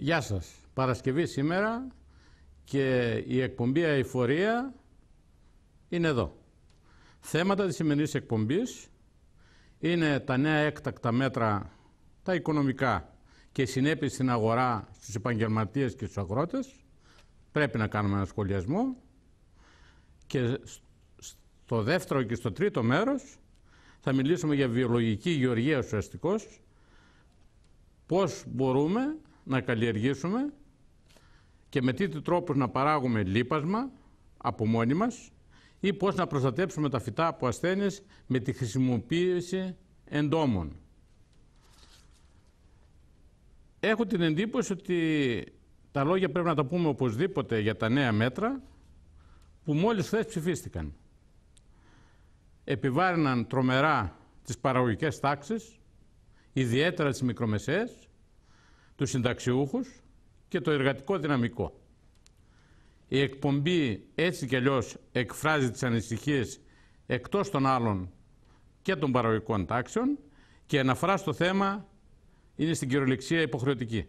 Γεια σας. Παρασκευή σήμερα και η εκπομπή Αηφορία είναι εδώ. Θέματα της σημερινής εκπομπής είναι τα νέα έκτακτα μέτρα, τα οικονομικά και οι συνέπειες στην αγορά, στους επαγγελματίες και στους αγρότες. Πρέπει να κάνουμε ένα σχολιασμό. Και στο δεύτερο και στο τρίτο μέρος θα μιλήσουμε για βιολογική γεωργία ουσιαστικώς, πώς μπορούμε να καλλιεργήσουμε και με τι τρόπους να παράγουμε λίπασμα από μόνοι μας ή πώς να προστατέψουμε τα φυτά από ασθένειες με τη χρησιμοποίηση εντόμων. Έχω την εντύπωση ότι τα λόγια πρέπει να τα πούμε οπωσδήποτε για τα νέα μέτρα που μόλις χθες ψηφίστηκαν. Επιβάρυναν τρομερά τις παραγωγικές τάξεις, ιδιαίτερα τις μικρομεσαίες, τους συνταξιούχους και το εργατικό δυναμικό. Η εκπομπή έτσι κι αλλιώς εκφράζει τις ανησυχίες εκτός των άλλων και των παραγωγικών τάξεων και αναφορά στο θέμα είναι στην κυριολεξία υποχρεωτική.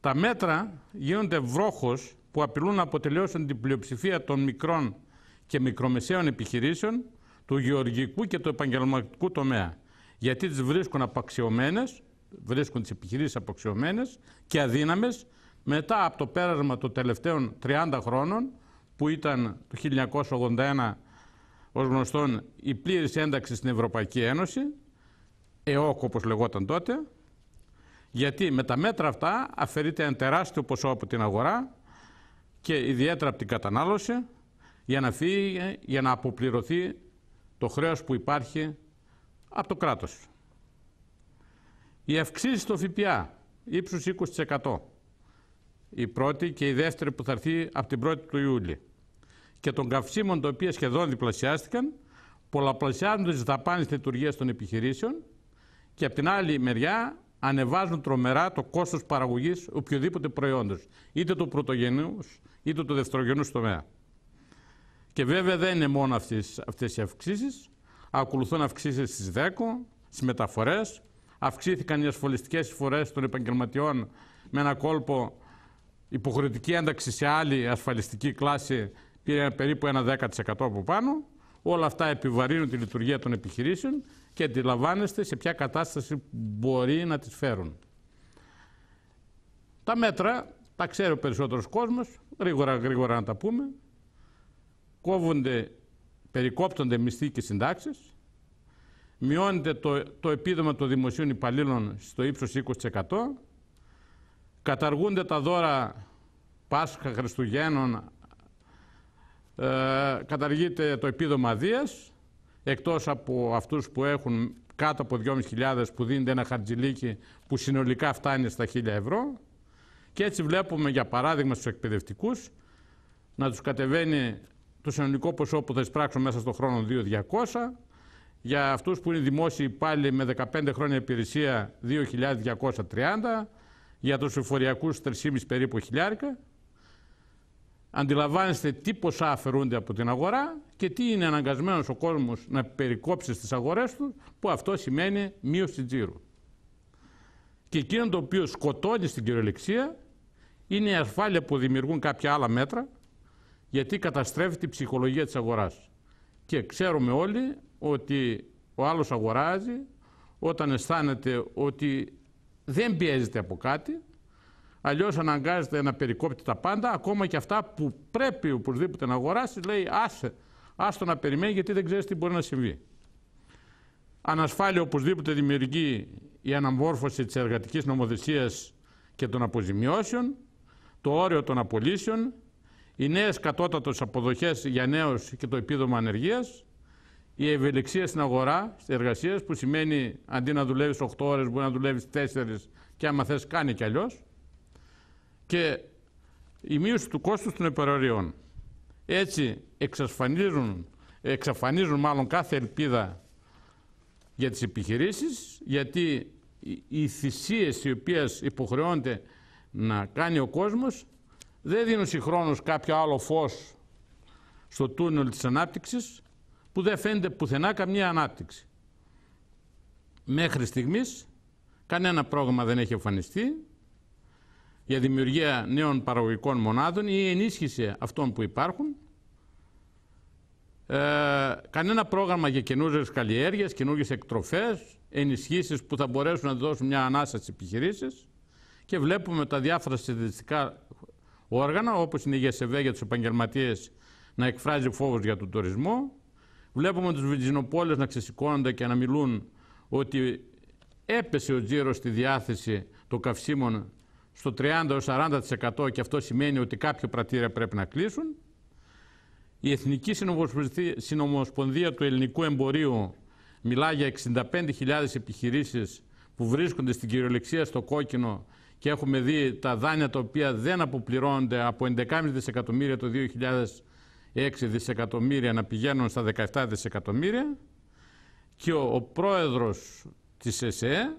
Τα μέτρα γίνονται βρόχος που απειλούν να αποτελέσουν την πλειοψηφία των μικρών και μικρομεσαίων επιχειρήσεων του γεωργικού και του επαγγελματικού τομέα, γιατί τις βρίσκουν απαξιωμένες βρίσκουν τις επιχειρήσεις αποξιωμένες και αδύναμες μετά από το πέρασμα των τελευταίων 30 χρόνων που ήταν το 1981 ως γνωστόν η πλήρης ένταξη στην Ευρωπαϊκή Ένωση ΕΟΚ όπως λεγόταν τότε γιατί με τα μέτρα αυτά αφαιρείται ένα τεράστιο ποσό από την αγορά και ιδιαίτερα από την κατανάλωση για να για να αποπληρωθεί το χρέος που υπάρχει από το κράτος. Οι αυξήσει στο ΦΠΑ ύψους 20%. Η πρώτη και η δεύτερη που θα έρθει από την 1η του Ιούλη. Και των καυσίμων τα οποία σχεδόν διπλασιάστηκαν, πολλαπλασιάζονται τι δαπάνες λειτουργίας των επιχειρήσεων και από την άλλη μεριά ανεβάζουν τρομερά το κόστος παραγωγής οποιοδήποτε προϊόντος, είτε του πρωτογενούς είτε του δεύτερογενού τομέα. Και βέβαια δεν είναι μόνο αυτές, οι αυξήσεις, ακολουθούν αυξήσεις στις ΔΕΚΟ, στις μεταφορές, αυξήθηκαν οι ασφαλιστικές εισφορές των επαγγελματιών με ένα κόλπο υποχρεωτική ένταξη σε άλλη ασφαλιστική κλάση πήρε περίπου ένα 10% από πάνω. Όλα αυτά επιβαρύνουν τη λειτουργία των επιχειρήσεων και αντιλαμβάνεστε σε ποια κατάσταση μπορεί να τις φέρουν. Τα μέτρα τα ξέρει ο περισσότερος κόσμος, γρήγορα γρήγορα να τα πούμε. Κόβονται, περικόπτονται μισθοί και συντάξεις μειώνεται το, το επίδομα των δημοσίων υπαλλήλων στο ύψος 20%, καταργούνται τα δώρα Πάσχα, Χριστουγέννων, ε, καταργείται το επίδομα Δίας, εκτός από αυτούς που έχουν κάτω από 2.500 που δίνεται ένα χαρτζιλίκι που συνολικά φτάνει στα 1.000 ευρώ. Και έτσι βλέπουμε για παράδειγμα στους εκπαιδευτικούς να τους κατεβαίνει το συνολικό ποσό που θα εισπράξουν μέσα στον χρόνο 2.200 για αυτούς που είναι δημόσιοι πάλι με 15 χρόνια υπηρεσία 2.230, για τους εφοριακούς 3,5 περίπου χιλιάρικα. Αντιλαμβάνεστε τι ποσά αφαιρούνται από την αγορά και τι είναι αναγκασμένος ο κόσμος να περικόψει στις αγορές του, που αυτό σημαίνει μείωση τζίρου. Και εκείνο το οποίο σκοτώνει στην κυριολεξία είναι η ασφάλεια που δημιουργούν κάποια άλλα μέτρα, γιατί καταστρέφει την ψυχολογία της αγοράς. Και ξέρουμε όλοι ότι ο άλλος αγοράζει, όταν αισθάνεται ότι δεν πιέζεται από κάτι, αλλιώς αναγκάζεται να περικόπτει τα πάντα, ακόμα και αυτά που πρέπει οπωσδήποτε να αγοράσει, λέει άσε, άστο να περιμένει γιατί δεν ξέρεις τι μπορεί να συμβεί. Ανασφάλεια οπωσδήποτε δημιουργεί η αναμόρφωση της εργατικής νομοθεσίας και των αποζημιώσεων, το όριο των απολύσεων, οι νέες κατώτατες αποδοχές για νέους και το επίδομα ανεργίας, η ευελιξία στην αγορά στις εργασία, που σημαίνει αντί να δουλεύεις 8 ώρες, μπορεί να δουλεύεις 4 και άμα θες, κάνει κι αλλιώς. Και η μείωση του κόστους των υπερορίων. Έτσι εξασφανίζουν, εξαφανίζουν μάλλον κάθε ελπίδα για τις επιχειρήσεις, γιατί οι θυσίες οι οποίες υποχρεώνεται να κάνει ο κόσμος δεν δίνουν συγχρόνως κάποιο άλλο φως στο τούνελ της ανάπτυξης, που δεν φαίνεται πουθενά καμία ανάπτυξη. Μέχρι στιγμής κανένα πρόγραμμα δεν έχει εμφανιστεί για δημιουργία νέων παραγωγικών μονάδων ή ενίσχυση αυτών που υπάρχουν. Ε, κανένα πρόγραμμα για καινούριες καλλιέργειες, καινούριες εκτροφές, ενισχύσεις που θα μπορέσουν να δώσουν μια ανάσα στις επιχειρήσεις και βλέπουμε τα διάφορα συντηρητικά όργανα όπως είναι η ΓΕΣΕΒΕ για τους επαγγελματίες να εκφράζει φόβους για τον τουρισμό Βλέπουμε τους Βιτζινοπόλες να ξεσηκώνονται και να μιλούν ότι έπεσε ο τζίρος στη διάθεση των καυσίμων στο 30-40% και αυτό σημαίνει ότι κάποια πρατήρια πρέπει να κλείσουν. Η Εθνική Συνομοσπονδία του Ελληνικού Εμπορίου μιλά για 65.000 επιχειρήσεις που βρίσκονται στην κυριολεξία στο κόκκινο και έχουμε δει τα δάνεια τα οποία δεν αποπληρώνονται από 11,5 δισεκατομμύρια το 6 δισεκατομμύρια να πηγαίνουν στα 17 δισεκατομμύρια και ο, ο πρόεδρος της ΕΣΕ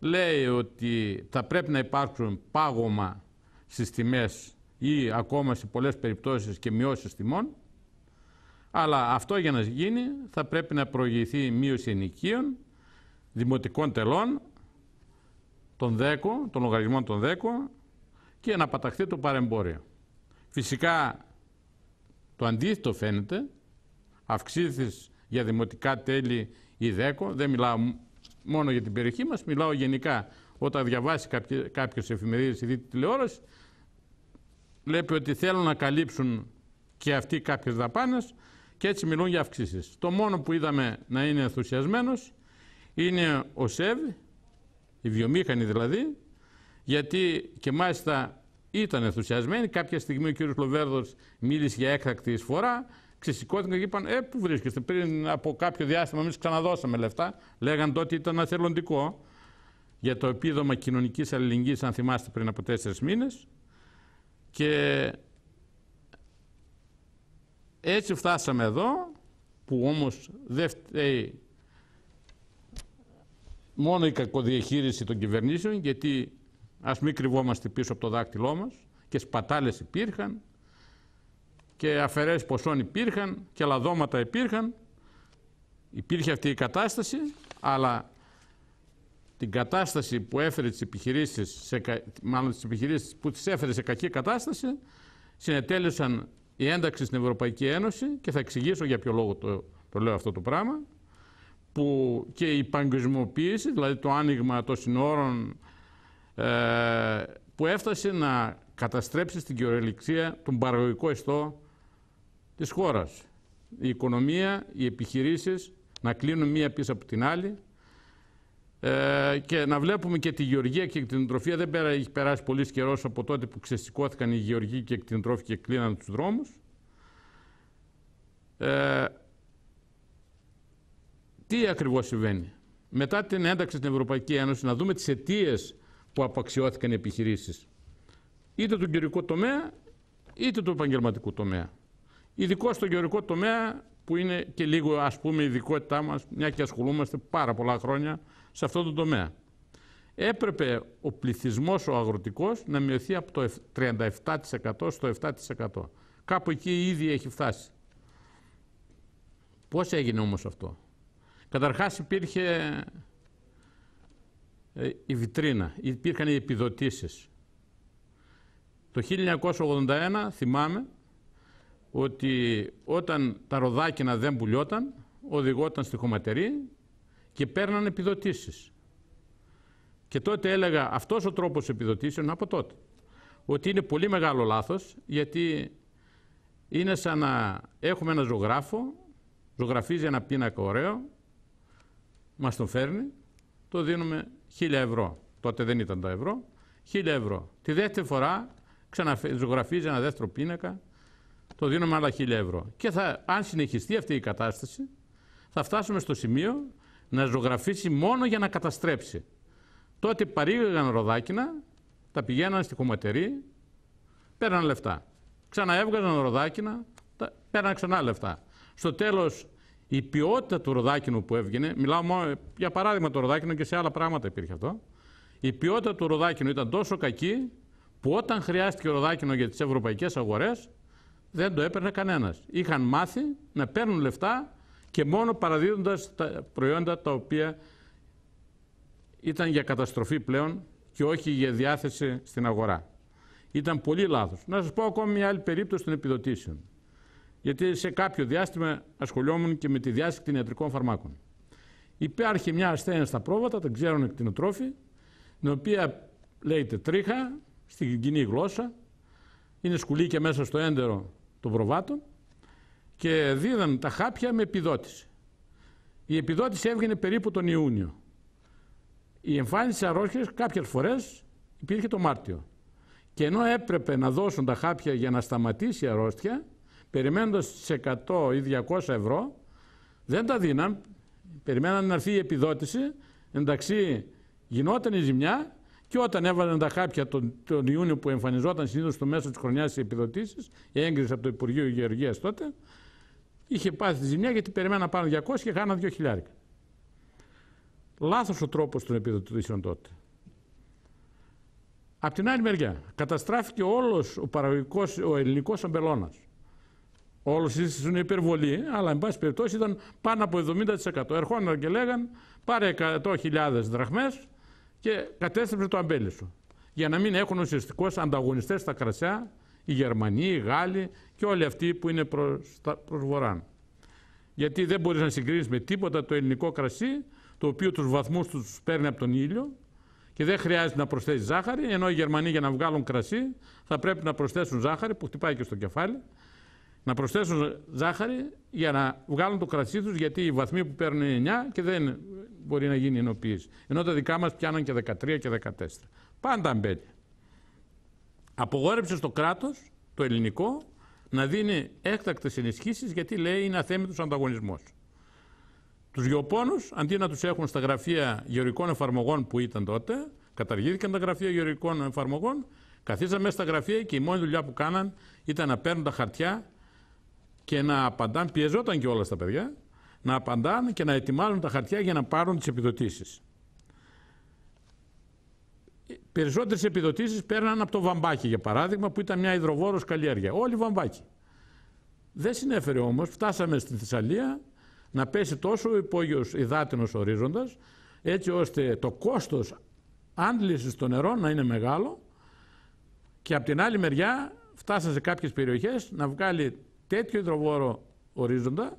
λέει ότι θα πρέπει να υπάρξουν πάγωμα στις τιμές ή ακόμα σε πολλές περιπτώσεις και μειώσεις τιμών αλλά αυτό για να γίνει θα πρέπει να προηγηθεί μείωση ενοικίων, δημοτικών τελών, των δέκο, των λογαριασμών των δέκο και να παταχθεί το παρεμπόριο. Φυσικά το αντίθετο φαίνεται, αυξήθης για δημοτικά τέλη η ΔΕΚΟ, δεν μιλάω μόνο για την περιοχή μας, μιλάω γενικά. Όταν διαβάσει κάποιος εφημερίδες ή δείτε τηλεόραση, βλέπει ότι θέλουν να καλύψουν και αυτοί κάποιες δαπάνες και έτσι μιλούν για αυξήσεις. Το μόνο που είδαμε να είναι ενθουσιασμένος είναι ο ΣΕΒ, η βιομήχανη δηλαδή, γιατί και μάλιστα ήταν ενθουσιασμένοι. Κάποια στιγμή ο κ. Λοβέρδος μίλησε για έκτακτη εισφορά. Ξεσηκώθηκαν και είπαν: Ε, πού βρίσκεστε. Πριν από κάποιο διάστημα, εμείς ξαναδώσαμε λεφτά. Λέγαν τότε ήταν αθελοντικό για το επίδομα κοινωνικής αλληλεγγύης, αν θυμάστε, πριν από τέσσερις μήνες. Και έτσι φτάσαμε εδώ, που όμως δεν φταίει μόνο η κακοδιαχείριση των κυβερνήσεων, γιατί Ας μην κρυβόμαστε πίσω από το δάκτυλό μας και σπατάλες υπήρχαν και αφαιρέσεις ποσών υπήρχαν και λαδώματα υπήρχαν. Υπήρχε αυτή η κατάσταση, αλλά την κατάσταση που έφερε τις επιχειρήσεις, σε, μάλλον τις επιχειρήσεις που τις έφερε σε κακή κατάσταση, συνετέλεσαν η ένταξη στην Ευρωπαϊκή Ένωση και θα εξηγήσω για ποιο λόγο το, το λέω αυτό το πράγμα, που και η παγκοσμιοποίηση, δηλαδή το άνοιγμα των συνόρων, ε, που έφτασε να καταστρέψει στην κυριολεξία τον παραγωγικό ιστό της χώρας. Η οικονομία, οι επιχειρήσεις να κλείνουν μία πίσω από την άλλη ε, και να βλέπουμε και τη γεωργία και την τροφία. Δεν πέρα, έχει περάσει πολύ καιρός από τότε που ξεσηκώθηκαν οι γεωργοί και την τρόφη και κλείναν τους δρόμους. Ε, τι ακριβώς συμβαίνει. Μετά την ένταξη στην Ευρωπαϊκή Ένωση, να δούμε τις αιτίες που απαξιώθηκαν οι επιχειρήσεις. Είτε του γεωρικού τομέα, είτε του επαγγελματικού τομέα. Ειδικό στο γεωρικό τομέα, που είναι και λίγο ας πούμε η ειδικότητά μας, μια και ασχολούμαστε πάρα πολλά χρόνια σε αυτό το τομέα. Έπρεπε ο πληθυσμός ο αγροτικός να μειωθεί από το 37% στο 7%. Κάπου εκεί ήδη έχει φτάσει. Πώς έγινε όμως αυτό. Καταρχάς υπήρχε ε, η βιτρίνα, υπήρχαν οι επιδοτήσεις. Το 1981 θυμάμαι ότι όταν τα ροδάκινα δεν πουλιόταν, οδηγόταν στη χωματερή και παίρνανε επιδοτήσεις. Και τότε έλεγα αυτός ο τρόπος επιδοτήσεων από τότε, ότι είναι πολύ μεγάλο λάθος γιατί είναι σαν να έχουμε ένα ζωγράφο, ζωγραφίζει ένα πίνακα ωραίο, μας τον φέρνει, το δίνουμε 1000 ευρώ. Τότε δεν ήταν τα ευρώ. 1000 ευρώ. Τη δεύτερη φορά ξαναζωγραφίζει ένα δεύτερο πίνακα, το δίνουμε άλλα 1000 ευρώ. Και θα, αν συνεχιστεί αυτή η κατάσταση, θα φτάσουμε στο σημείο να ζωγραφίσει μόνο για να καταστρέψει. Τότε παρήγαγαν ροδάκινα, τα πηγαίναν στη κομματερή, πέραν λεφτά. Ξαναέβγαζαν ροδάκινα, πέραν ξανά λεφτά. Στο τέλος η ποιότητα του ροδάκινου που έβγαινε, μιλάω ε, για παράδειγμα το ροδάκινο και σε άλλα πράγματα υπήρχε αυτό, η ποιότητα του ροδάκινου ήταν τόσο κακή που όταν χρειάστηκε ροδάκινο για τις ευρωπαϊκές αγορές δεν το έπαιρνε κανένας. Είχαν μάθει να παίρνουν λεφτά και μόνο παραδίδοντας τα προϊόντα τα οποία ήταν για καταστροφή πλέον και όχι για διάθεση στην αγορά. Ήταν πολύ λάθος. Να σας πω ακόμη μια άλλη περίπτωση των επιδοτήσεων γιατί σε κάποιο διάστημα ασχολιόμουν και με τη διάστηση κτηνιατρικών φαρμάκων. Υπάρχει μια ασθένεια στα πρόβατα, τα ξέρουν εκτινοτρόφοι, την οποία λέγεται τρίχα στην κοινή γλώσσα, είναι και μέσα στο έντερο των προβάτων και δίδαν τα χάπια με επιδότηση. Η επιδότηση έβγαινε περίπου τον Ιούνιο. Η εμφάνιση αρρώστιας κάποιες φορές υπήρχε το Μάρτιο. Και ενώ έπρεπε να δώσουν τα χάπια για να σταματήσει η αρρώστια, περιμένοντας τις 100 ή 200 ευρώ, δεν τα δίναν, περιμέναν να έρθει η επιδότηση, εντάξει γινόταν η ζημιά και όταν έβαλαν τα χάπια τον, τον Ιούνιο που εμφανιζόταν συνήθως στο μέσο της χρονιάς οι επιδοτήσει, η έγκριση από το Υπουργείο Γεωργίας τότε, είχε πάθει τη ζημιά γιατί περιμέναν πάνω 200 και χάναν 2.000. Λάθος ο τρόπος των επιδοτήσεων τότε. Απ' την άλλη μεριά, καταστράφηκε όλος ο, παραγωγικός, ο ελληνικός αμπελώνας. Όλους είναι υπερβολή, αλλά εν πάση περιπτώσει ήταν πάνω από 70%. Έρχονταν και λέγαν πάρε 100.000 δραχμές και κατέστρεψε το αμπέλι Για να μην έχουν ουσιαστικώς ανταγωνιστές στα κρασιά οι Γερμανοί, οι Γάλλοι και όλοι αυτοί που είναι προς Γιατί δεν μπορείς να συγκρίνεις με τίποτα το ελληνικό κρασί, το οποίο τους βαθμούς τους παίρνει από τον ήλιο και δεν χρειάζεται να προσθέσεις ζάχαρη, ενώ οι Γερμανοί για να βγάλουν κρασί θα πρέπει να προσθέσουν ζάχαρη που χτυπάει και στο κεφάλι να προσθέσουν ζάχαρη για να βγάλουν το κρασί τους, γιατί οι βαθμοί που παίρνουν είναι 9 και δεν μπορεί να γίνει ενοποίηση. Ενώ τα δικά μας πιάνουν και 13 και 14. Πάντα μπαίνει. Απογόρεψε στο κράτος, το ελληνικό, να δίνει έκτακτες ενισχύσεις, γιατί λέει είναι αθέμητος ανταγωνισμός. Τους γεωπόνους, αντί να τους έχουν στα γραφεία γεωρικών εφαρμογών που ήταν τότε, καταργήθηκαν τα γραφεία γεωρικών εφαρμογών, καθίσαμε στα γραφεία και η μόνη δουλειά που κάναν ήταν να παίρνουν τα χαρτιά και να απαντάνε, πιεζόταν και όλα στα παιδιά, να απαντάνε και να ετοιμάζουν τα χαρτιά για να πάρουν τις επιδοτήσεις. Περισσότερες επιδοτήσεις παίρναν από το βαμπάκι για παράδειγμα που ήταν μια υδροβόρος καλλιέργεια. Όλοι βαμπάκι. Δεν συνέφερε όμως, φτάσαμε στη Θεσσαλία να πέσει τόσο ο υπόγειος υδάτινος ορίζοντας έτσι ώστε το κόστος άντλησης των νερών να είναι μεγάλο και από την άλλη μεριά φτάσαμε σε κάποιες περιοχές να βγάλει τέτοιο υδροβόρο ορίζοντα,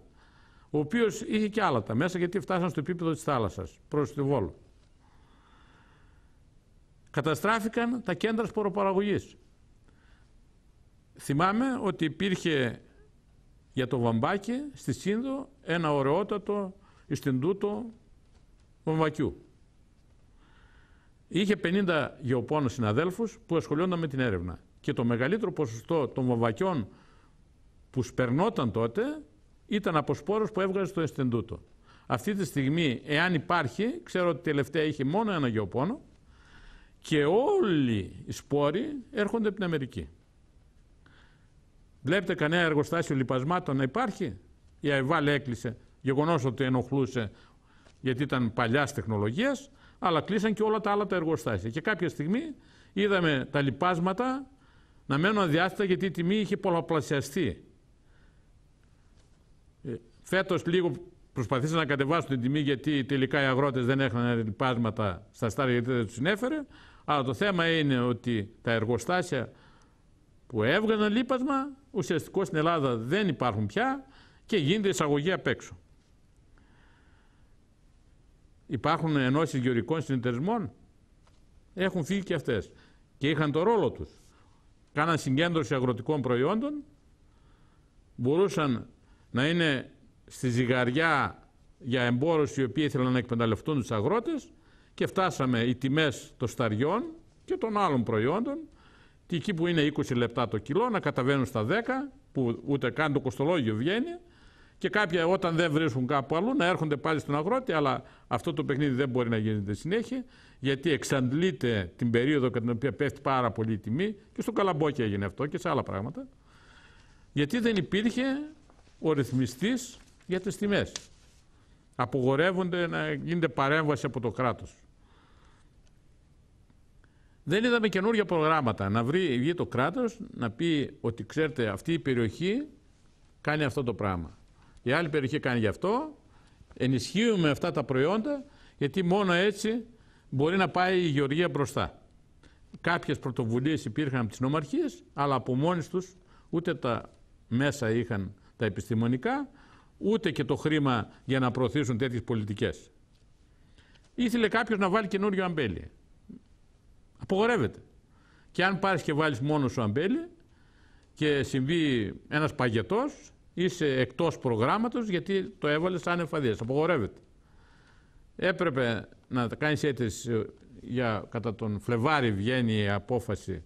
ο οποίος είχε και άλατα μέσα γιατί φτάσαν στο επίπεδο της θάλασσας προς τη Βόλο. Καταστράφηκαν τα κέντρα σποροπαραγωγής. Θυμάμαι ότι υπήρχε για το βαμπάκι στη Σύνδο ένα ωραιότατο ιστιντούτο βαμβακιού. Είχε 50 γεωπόνους συναδέλφους που ασχολούνταν με την έρευνα και το μεγαλύτερο ποσοστό των βαμβακιών πους σπερνόταν τότε ήταν από σπόρους που έβγαζε στο εστεντούτο. Αυτή τη στιγμή, εάν υπάρχει, ξέρω ότι τελευταία είχε μόνο ένα γεωπόνο και όλοι οι σπόροι έρχονται από την Αμερική. Βλέπετε κανένα εργοστάσιο λιπασμάτων να υπάρχει. Η ΑΕΒΑΛ έκλεισε, γεγονός ότι ενοχλούσε γιατί ήταν παλιάς τεχνολογίας, αλλά κλείσαν και όλα τα άλλα τα εργοστάσια. Και κάποια στιγμή είδαμε τα λιπάσματα να μένουν αδιάστατα γιατί η τιμή είχε πολλαπλασιαστεί. Φέτος λίγο προσπαθήσαν να κατεβάσουν την τιμή γιατί τελικά οι αγρότες δεν έχαναν λιπάσματα στα στάρια γιατί δεν τους συνέφερε. Αλλά το θέμα είναι ότι τα εργοστάσια που έβγαναν λίπασμα ουσιαστικά στην Ελλάδα δεν υπάρχουν πια και γίνεται εισαγωγή απ' έξω. Υπάρχουν ενώσεις γεωρικών συνεταιρισμών, έχουν φύγει και αυτές και είχαν το ρόλο τους. Κάναν συγκέντρωση αγροτικών προϊόντων, μπορούσαν να είναι στη ζυγαριά για εμπόρους οι οποίοι ήθελαν να εκμεταλλευτούν τους αγρότες και φτάσαμε οι τιμές των σταριών και των άλλων προϊόντων και εκεί που είναι 20 λεπτά το κιλό να καταβαίνουν στα 10 που ούτε καν το κοστολόγιο βγαίνει και κάποια όταν δεν βρίσκουν κάπου αλλού να έρχονται πάλι στον αγρότη αλλά αυτό το παιχνίδι δεν μπορεί να γίνεται συνέχεια γιατί εξαντλείται την περίοδο κατά την οποία πέφτει πάρα πολύ η τιμή και στο καλαμπόκι έγινε αυτό και σε άλλα πράγματα γιατί δεν υπήρχε ο ρυθμιστής για τις τιμές. Απογορεύονται να γίνεται παρέμβαση από το κράτος. Δεν είδαμε καινούργια προγράμματα. Να βρει, βγει το κράτος να πει ότι ξέρετε αυτή η περιοχή κάνει αυτό το πράγμα. Η άλλη περιοχή κάνει γι' αυτό. Ενισχύουμε αυτά τα προϊόντα γιατί μόνο έτσι μπορεί να πάει η γεωργία μπροστά. Κάποιες πρωτοβουλίες υπήρχαν από τις νομαρχίες αλλά από μόνοι τους ούτε τα μέσα είχαν τα επιστημονικά ούτε και το χρήμα για να προωθήσουν τέτοιες πολιτικές. Ήθελε κάποιος να βάλει καινούριο αμπέλι. Απογορεύεται. Και αν πάρεις και βάλεις μόνος σου αμπέλι και συμβεί ένας παγετός, είσαι εκτός προγράμματος γιατί το έβαλες ανεφαδίες. Απογορεύεται. Έπρεπε να κάνεις αίτηση για κατά τον Φλεβάρι βγαίνει η απόφαση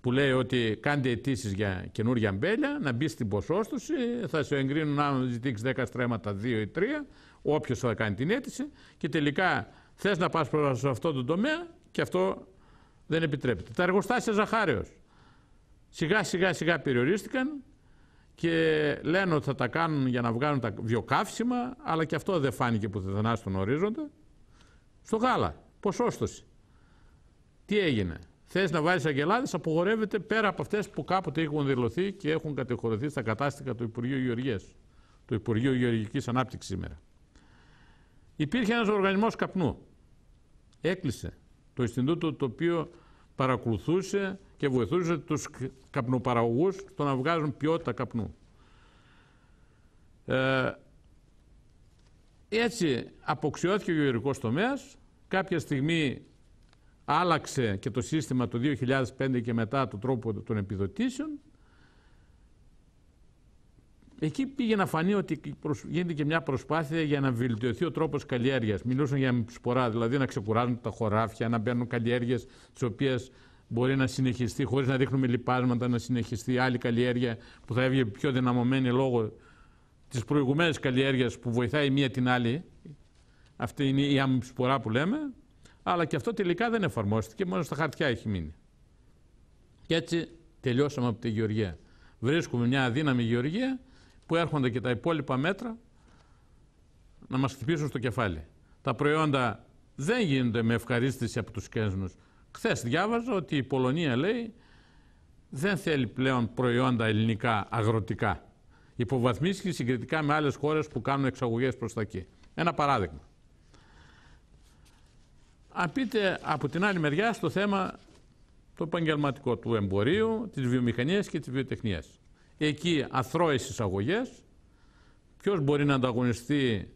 που λέει ότι κάντε αιτήσεις για καινούργια μπέλια, να μπει στην ποσόστοση, θα σε εγκρίνουν αν ζητήσεις 10 στρέμματα, 2 ή 3, όποιος θα κάνει την αίτηση και τελικά θες να πας προς σε αυτό το τομέα και αυτό δεν επιτρέπεται. Τα εργοστάσια ζαχαριο Σιγά σιγά σιγά περιορίστηκαν και λένε ότι θα τα κάνουν για να βγάλουν τα βιοκαύσιμα, αλλά και αυτό δεν φάνηκε που πουθενά στον ορίζοντα. Στο γάλα, ποσόστοση. Τι έγινε, θες να βάλεις αγελάδε, απογορεύεται πέρα από αυτές που κάποτε έχουν δηλωθεί και έχουν κατηγορηθεί στα κατάστηκα του Υπουργείου Γεωργίας, του Υπουργείου Γεωργικής Ανάπτυξης σήμερα. Υπήρχε ένας οργανισμός καπνού. Έκλεισε το Ινστιτούτο το οποίο παρακολουθούσε και βοηθούσε τους καπνοπαραγωγού το να βγάζουν ποιότητα καπνού. Ε, έτσι αποξιώθηκε ο γεωργικός τομέας, Κάποια στιγμή άλλαξε και το σύστημα το 2005 και μετά το τρόπο των επιδοτήσεων, εκεί πήγε να φανεί ότι γίνεται και μια προσπάθεια για να βελτιωθεί ο τρόπος καλλιέργειας. Μιλούσαν για σπορά, δηλαδή να ξεκουράζουν τα χωράφια, να μπαίνουν καλλιέργειες τις οποίες μπορεί να συνεχιστεί χωρίς να δείχνουμε λιπάσματα, να συνεχιστεί άλλη καλλιέργεια που θα έβγαινε πιο δυναμωμένη λόγω της προηγουμένης καλλιέργειας που βοηθάει μία την άλλη. Αυτή είναι η σπορά που λέμε, αλλά και αυτό τελικά δεν εφαρμόστηκε, μόνο στα χαρτιά έχει μείνει. Και έτσι τελειώσαμε από τη γεωργία. Βρίσκουμε μια αδύναμη γεωργία που έρχονται και τα υπόλοιπα μέτρα να μας χτυπήσουν στο κεφάλι. Τα προϊόντα δεν γίνονται με ευχαρίστηση από τους Κέσνους. Χθες διάβαζα ότι η Πολωνία λέει δεν θέλει πλέον προϊόντα ελληνικά αγροτικά. Υποβαθμίστηκε συγκριτικά με άλλες χώρες που κάνουν εξαγωγές προς τα εκεί. Ένα παράδειγμα. Αν πείτε από την άλλη μεριά στο θέμα το επαγγελματικό του εμπορίου, της βιομηχανίας και της βιοτεχνίας. Εκεί αθρώες εισαγωγές, ποιος μπορεί να ανταγωνιστεί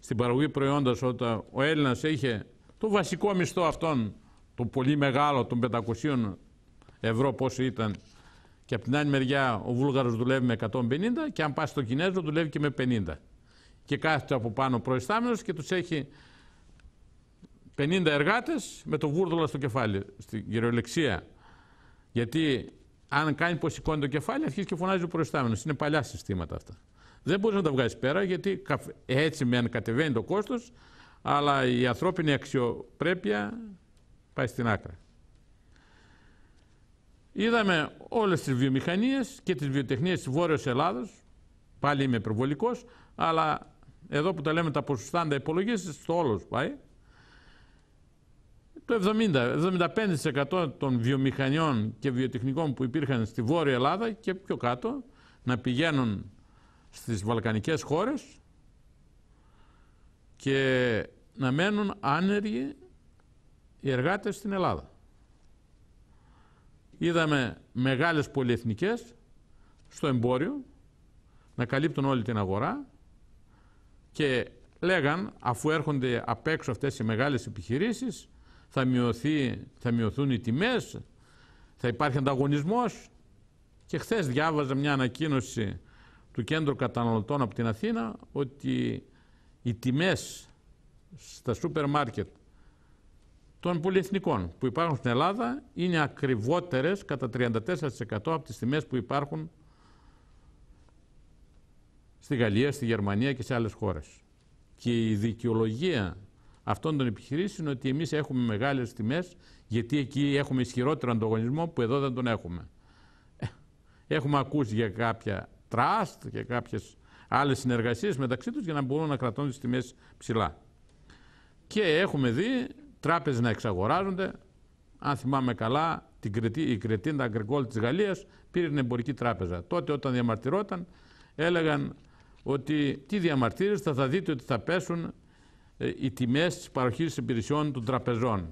στην παραγωγή προϊόντας όταν ο Έλληνας έχει το βασικό μισθό αυτόν, το πολύ μεγάλο των 500 ευρώ πόσο ήταν και από την άλλη μεριά ο Βούλγαρος δουλεύει με 150 και αν πας στο Κινέζο δουλεύει και με 50 και κάθεται από πάνω προϊστάμενος και τους έχει 50 εργάτες με το βούρδολα στο κεφάλι, στην κυριολεξία. Γιατί αν κάνει πως σηκώνει το κεφάλι, αρχίζει και φωνάζει ο προϊστάμενος. Είναι παλιά συστήματα αυτά. Δεν μπορείς να τα βγάζεις πέρα, γιατί έτσι αν κατεβαίνει το κόστος, αλλά η ανθρώπινη αξιοπρέπεια πάει στην άκρα. Είδαμε όλες τις βιομηχανίες και τις βιοτεχνίες της Βόρειος Ελλάδος, πάλι είμαι υπερβολικός, αλλά εδώ που τα λέμε τα ποσοστά, τα υπολογίσεις, στο όλος πάει, το 70, 75% των βιομηχανιών και βιοτεχνικών που υπήρχαν στη Βόρεια Ελλάδα και πιο κάτω να πηγαίνουν στις Βαλκανικές χώρες και να μένουν άνεργοι οι εργάτες στην Ελλάδα. Είδαμε μεγάλες πολυεθνικές στο εμπόριο να καλύπτουν όλη την αγορά και λέγαν αφού έρχονται απ' έξω αυτές οι μεγάλες επιχειρήσεις θα, μειωθεί, θα μειωθούν οι τιμές, θα υπάρχει ανταγωνισμός. Και χθες διάβαζα μια ανακοίνωση του Κέντρου Καταναλωτών από την Αθήνα ότι οι τιμές στα σούπερ μάρκετ των πολυεθνικών που υπάρχουν στην Ελλάδα είναι ακριβότερες κατά 34% από τις τιμές που υπάρχουν στη Γαλλία, στη Γερμανία και σε άλλες χώρες. Και η δικαιολογία αυτών των επιχειρήσεων ότι εμείς έχουμε μεγάλες τιμές γιατί εκεί έχουμε ισχυρότερο ανταγωνισμό που εδώ δεν τον έχουμε. Ε, έχουμε ακούσει για κάποια τραστ και κάποιες άλλες συνεργασίες μεταξύ τους για να μπορούν να κρατούν τις τιμές ψηλά. Και έχουμε δει τράπεζες να εξαγοράζονται. Αν θυμάμαι καλά, την Κρετή, η Κρετίντα Αγκρικόλ της Γαλλίας πήρε την εμπορική τράπεζα. Τότε, όταν διαμαρτυρόταν, έλεγαν ότι τι διαμαρτύρεστε, θα δείτε ότι θα πέσουν ε, οι τιμές της παροχής υπηρεσιών των τραπεζών.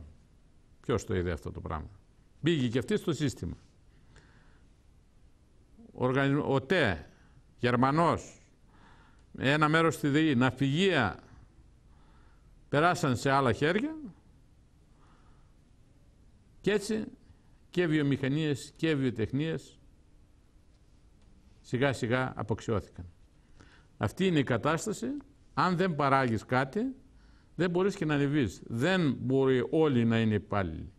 Ποιος το είδε αυτό το πράγμα. Μπήκε και αυτή στο σύστημα. Ο ΤΕ, Γερμανός, ένα μέρος στη ΔΕΗ, ναυπηγεία, περάσαν σε άλλα χέρια και έτσι και βιομηχανίες και βιοτεχνίες σιγά σιγά αποξιώθηκαν. Αυτή είναι η κατάσταση. Αν δεν παράγεις κάτι, δεν μπορείς και να ανεβείς. Δεν μπορεί όλοι να είναι υπάλληλοι.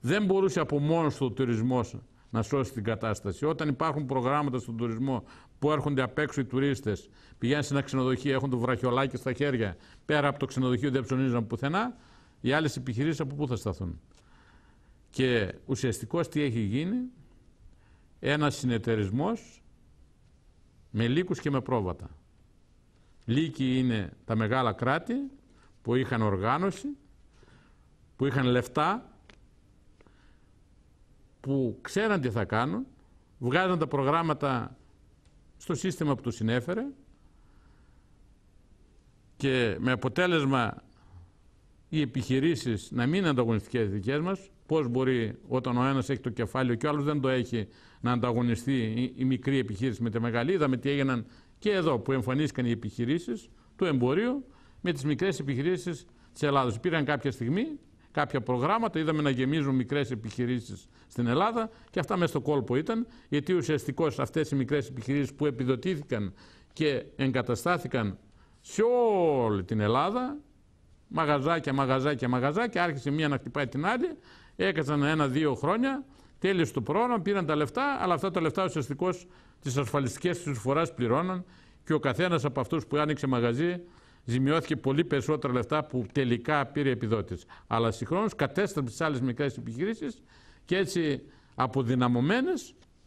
Δεν μπορούσε από μόνος του ο τουρισμός να σώσει την κατάσταση. Όταν υπάρχουν προγράμματα στον τουρισμό που έρχονται απ' έξω οι τουρίστες, πηγαίνουν σε ένα ξενοδοχείο, έχουν το βραχιολάκι στα χέρια, πέρα από το ξενοδοχείο δεν ψωνίζουν πουθενά, οι άλλες επιχειρήσεις από πού θα σταθούν. Και ουσιαστικώς τι έχει γίνει, ένας συνεταιρισμός με λύκους και με πρόβατα. Λύκοι είναι τα μεγάλα κράτη, που είχαν οργάνωση, που είχαν λεφτά, που ξέραν τι θα κάνουν, βγάζαν τα προγράμματα στο σύστημα που τους συνέφερε και με αποτέλεσμα οι επιχειρήσεις να μην είναι ανταγωνιστικές δικές μας, πώς μπορεί όταν ο ένας έχει το κεφάλαιο και ο άλλος δεν το έχει να ανταγωνιστεί η μικρή επιχείρηση με τη μεγάλη. Είδαμε τι έγιναν και εδώ που εμφανίστηκαν οι επιχειρήσεις του εμπορίου με τις μικρές επιχειρήσεις της Ελλάδος. Πήραν κάποια στιγμή κάποια προγράμματα, είδαμε να γεμίζουν μικρές επιχειρήσεις στην Ελλάδα και αυτά μέσα στο κόλπο ήταν, γιατί ουσιαστικά αυτές οι μικρές επιχειρήσεις που επιδοτήθηκαν και εγκαταστάθηκαν σε όλη την Ελλάδα, μαγαζάκια, μαγαζάκια, μαγαζάκια, άρχισε μία να χτυπάει την αλλη εκαζαν έκατσαν ένα-δύο χρόνια, τέλειωσε το πρόγραμμα, πήραν τα λεφτά, αλλά αυτά τα λεφτά ουσιαστικώς τις ασφαλιστικές τη φοράς πληρώναν και ο καθένας από αυτούς που άνοιξε μαγαζί ζημιώθηκε πολύ περισσότερα λεφτά που τελικά πήρε επιδότηση. Αλλά συγχρόνως κατέστρεψε τις άλλες μικρές επιχειρήσεις και έτσι αποδυναμωμένες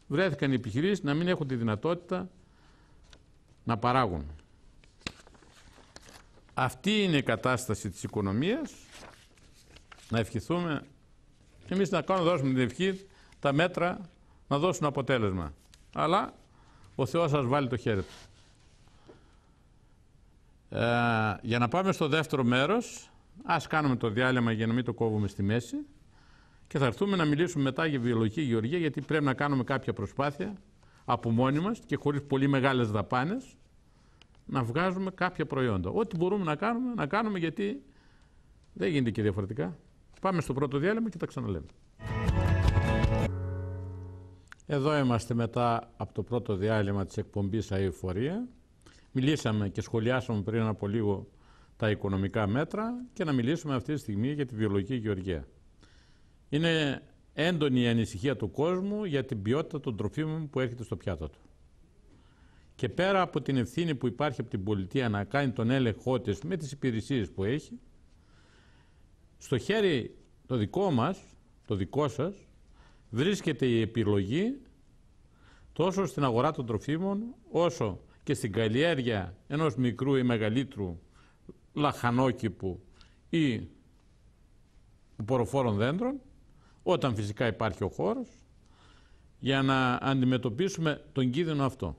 βρέθηκαν οι επιχειρήσεις να μην έχουν τη δυνατότητα να παράγουν. Αυτή είναι η κατάσταση της οικονομίας. Να ευχηθούμε. Εμείς να κάνουμε, δώσουμε την ευχή, τα μέτρα να δώσουν αποτέλεσμα. Αλλά ο Θεός σας βάλει το χέρι του. Ε, για να πάμε στο δεύτερο μέρος, ας κάνουμε το διάλειμμα για να μην το κόβουμε στη μέση και θα έρθουμε να μιλήσουμε μετά για βιολογική γεωργία γιατί πρέπει να κάνουμε κάποια προσπάθεια από μόνοι μας και χωρίς πολύ μεγάλες δαπάνες να βγάζουμε κάποια προϊόντα. Ό,τι μπορούμε να κάνουμε, να κάνουμε γιατί δεν γίνεται και διαφορετικά. Πάμε στο πρώτο διάλειμμα και τα ξαναλέμε. Εδώ είμαστε μετά από το πρώτο διάλειμμα της εκπομπής «Αεφορία». Μιλήσαμε και σχολιάσαμε πριν από λίγο τα οικονομικά μέτρα και να μιλήσουμε αυτή τη στιγμή για τη βιολογική γεωργία. Είναι έντονη η ανησυχία του κόσμου για την ποιότητα των τροφίμων που έρχεται στο πιάτο του. Και πέρα από την ευθύνη που υπάρχει από την πολιτεία να κάνει τον έλεγχό της με τις υπηρεσίες που έχει, στο χέρι το δικό μας, το δικό σας, βρίσκεται η επιλογή τόσο στην αγορά των τροφίμων, όσο και στην καλλιέργεια ενός μικρού ή μεγαλύτερου λαχανόκηπου ή ποροφόρων δέντρων, όταν φυσικά υπάρχει ο χώρος, για να αντιμετωπίσουμε τον κίνδυνο αυτό.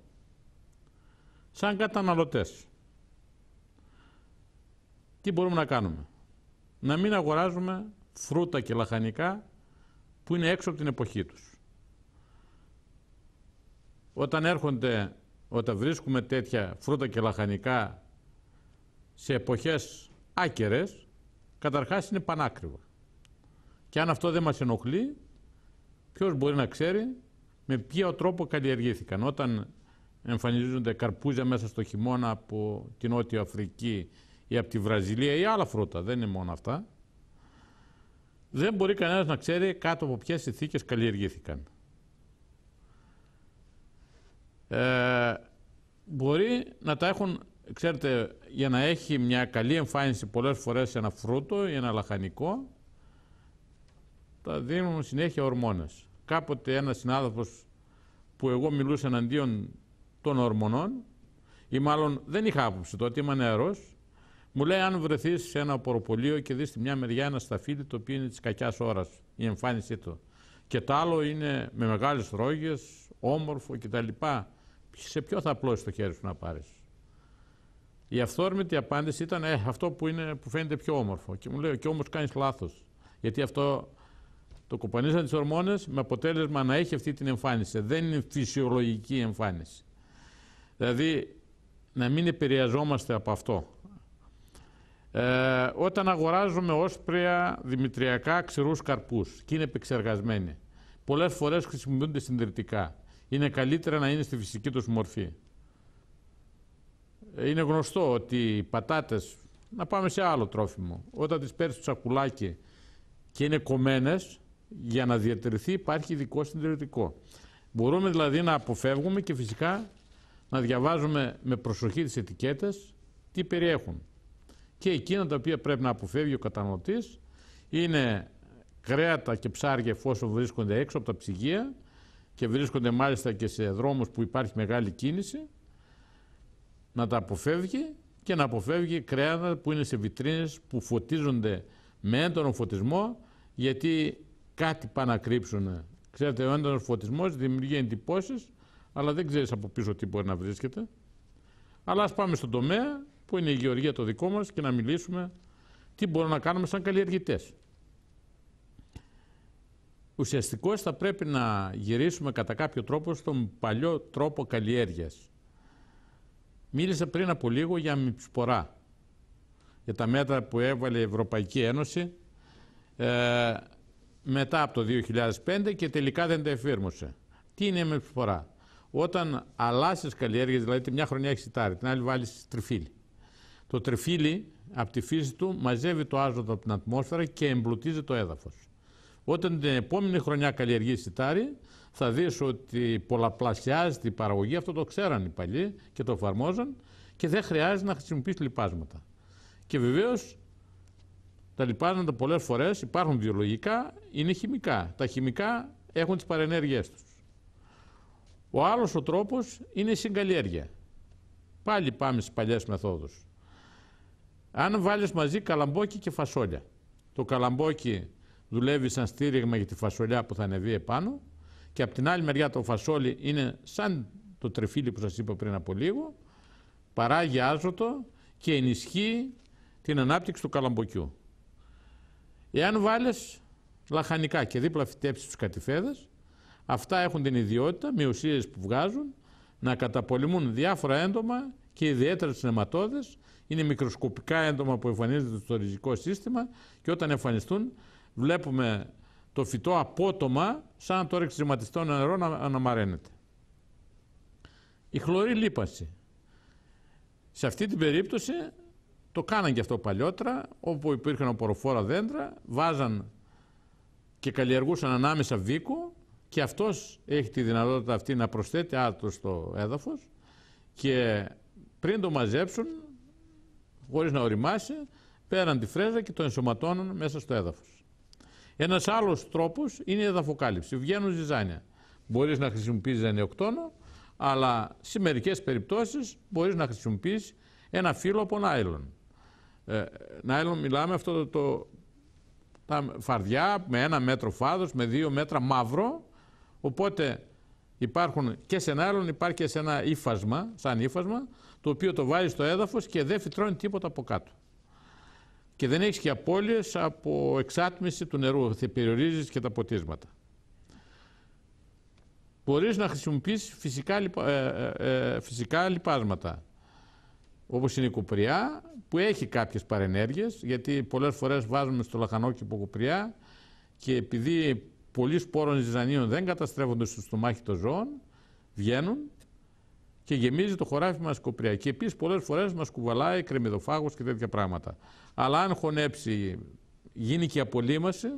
Σαν καταναλωτές, τι μπορούμε να κάνουμε. Να μην αγοράζουμε φρούτα και λαχανικά που είναι έξω από την εποχή τους. Όταν έρχονται όταν βρίσκουμε τέτοια φρούτα και λαχανικά σε εποχές άκερες, καταρχάς είναι πανάκριβα. Και αν αυτό δεν μας ενοχλεί, ποιος μπορεί να ξέρει με ποιο τρόπο καλλιεργήθηκαν. Όταν εμφανίζονται καρπούζια μέσα στο χειμώνα από την Νότια Αφρική ή από τη Βραζιλία ή άλλα φρούτα, δεν είναι μόνο αυτά, δεν μπορεί κανένας να ξέρει κάτω από ποιες συνθήκες καλλιεργήθηκαν. Ε, μπορεί να τα έχουν, ξέρετε, για να έχει μια καλή εμφάνιση πολλές φορές ένα φρούτο ή ένα λαχανικό, τα δίνουν συνέχεια ορμόνες. Κάποτε ένας συνάδελφος που εγώ μιλούσα εναντίον των ορμονών, ή μάλλον δεν είχα άποψη τότε, είμαι νεαρός, μου λέει αν βρεθείς σε ένα ποροπολείο και δεις τη μια μεριά ένα σταφύλι το οποίο είναι της κακιάς ώρας, η εμφάνισή του. Και το άλλο είναι με μεγάλες ρόγες, όμορφο κτλ. Σε ποιο θα απλώσει το χέρι σου να πάρεις. Η αυθόρμητη απάντηση ήταν ε, αυτό που, είναι, που φαίνεται πιο όμορφο. Και μου λέει, και όμως κάνεις λάθος. Γιατί αυτό το κοπανίσαν τις ορμόνες με αποτέλεσμα να έχει αυτή την εμφάνιση. Δεν είναι φυσιολογική εμφάνιση. Δηλαδή να μην επηρεαζόμαστε από αυτό. Ε, όταν αγοράζουμε όσπρια δημητριακά ξηρούς καρπούς και είναι επεξεργασμένοι, πολλές φορές χρησιμοποιούνται συντηρητικά είναι καλύτερα να είναι στη φυσική τους μορφή. Ε, είναι γνωστό ότι οι πατάτες, να πάμε σε άλλο τρόφιμο, όταν τις παίρνεις στο σακουλάκι και είναι κομμένες, για να διατηρηθεί υπάρχει ειδικό συντηρητικό. Μπορούμε δηλαδή να αποφεύγουμε και φυσικά να διαβάζουμε με προσοχή τις ετικέτες τι περιέχουν. Και εκείνα τα οποία πρέπει να αποφεύγει ο καταναλωτής είναι κρέατα και ψάρια εφόσον βρίσκονται έξω από τα ψυγεία και βρίσκονται μάλιστα και σε δρόμους που υπάρχει μεγάλη κίνηση, να τα αποφεύγει και να αποφεύγει κρέατα που είναι σε βιτρίνες που φωτίζονται με έντονο φωτισμό γιατί κάτι πάνε να κρύψουν. Ξέρετε, ο έντονος φωτισμός δημιουργεί εντυπώσεις, αλλά δεν ξέρεις από πίσω τι μπορεί να βρίσκεται. Αλλά ας πάμε στον τομέα που είναι η γεωργία το δικό μας και να μιλήσουμε τι μπορούμε να κάνουμε σαν καλλιεργητές ουσιαστικώς θα πρέπει να γυρίσουμε κατά κάποιο τρόπο στον παλιό τρόπο καλλιέργειας. Μίλησα πριν από λίγο για μυψπορά, για τα μέτρα που έβαλε η Ευρωπαϊκή Ένωση ε, μετά από το 2005 και τελικά δεν τα εφήρμοσε. Τι είναι η μυψπορά. Όταν αλλάσεις καλλιέργειες, δηλαδή μια χρονιά έχεις σιτάρι, την άλλη βάλεις τριφύλι. Το τριφύλι από τη φύση του μαζεύει το άζωτο από την ατμόσφαιρα και εμπλουτίζει το έδαφος. Όταν την επόμενη χρονιά καλλιεργήσει τάρι, θα δεις ότι πολλαπλασιάζεται η παραγωγή, αυτό το ξέραν οι παλιοί και το εφαρμόζαν και δεν χρειάζεται να χρησιμοποιήσει λιπάσματα. Και βεβαίως τα λοιπάσματα πολλές φορές υπάρχουν βιολογικά, είναι χημικά. Τα χημικά έχουν τις παρενέργειές τους. Ο άλλος ο τρόπος είναι η συγκαλλιέργεια. Πάλι πάμε στις παλιές μεθόδους. Αν βάλεις μαζί καλαμπόκι και φασόλια. Το καλαμπόκι δουλεύει σαν στήριγμα για τη φασολιά που θα ανεβεί επάνω και από την άλλη μεριά το φασόλι είναι σαν το τρεφίλι που σας είπα πριν από λίγο, παράγει άζωτο και ενισχύει την ανάπτυξη του καλαμποκιού. Εάν βάλεις λαχανικά και δίπλα φυτέψεις τους κατηφέδες, αυτά έχουν την ιδιότητα, μειωσίες που βγάζουν, να καταπολεμούν διάφορα έντομα και ιδιαίτερα τις νεματόδες, είναι μικροσκοπικά έντομα που εμφανίζονται στο ριζικό σύστημα και όταν εμφανιστούν βλέπουμε το φυτό απότομα σαν το ρεξιματιστό νερό να αναμαραίνεται. Η χλωρή λίπαση. Σε αυτή την περίπτωση το κάναν και αυτό παλιότερα, όπου υπήρχαν αποροφόρα δέντρα, βάζαν και καλλιεργούσαν ανάμεσα βίκο και αυτός έχει τη δυνατότητα αυτή να προσθέτει άτρο στο έδαφος και πριν το μαζέψουν, χωρίς να οριμάσει, πέραν τη φρέζα και το ενσωματώνουν μέσα στο έδαφος. Ένας άλλος τρόπος είναι η εδαφοκάλυψη. Βγαίνουν ζυζάνια. Μπορείς να χρησιμοποιήσει ζανιοκτόνο, αλλά σε μερικές περιπτώσεις μπορείς να χρησιμοποιήσει ένα φύλλο από νάιλον. Ε, νάιλον, μιλάμε αυτό το, τα φαρδιά με ένα μέτρο φάδος, με δύο μέτρα μαύρο. Οπότε υπάρχουν και σε νάιλον, υπάρχει και σε ένα ύφασμα, σαν ύφασμα, το οποίο το βάζει στο έδαφος και δεν φυτρώνει τίποτα από κάτω και δεν έχεις και απώλειες από εξάτμιση του νερού, θα περιορίζεις και τα ποτίσματα. Μπορείς να χρησιμοποιήσεις φυσικά, λιπα, ε, ε, ε, φυσικά λιπάσματα, όπως είναι η κουπριά, που έχει κάποιες παρενέργειες, γιατί πολλές φορές βάζουμε στο λαχανόκηπο κουπριά και επειδή πολλοί σπόροι ζυζανίων δεν καταστρέφονται στο στομάχι των ζώων, βγαίνουν και γεμίζει το χωράφι μας κοπριά. Και επίσης πολλές φορές μας κουβαλάει κρεμμυδοφάγος και τέτοια πράγματα. Αλλά αν χωνέψει, γίνει και απολύμαση,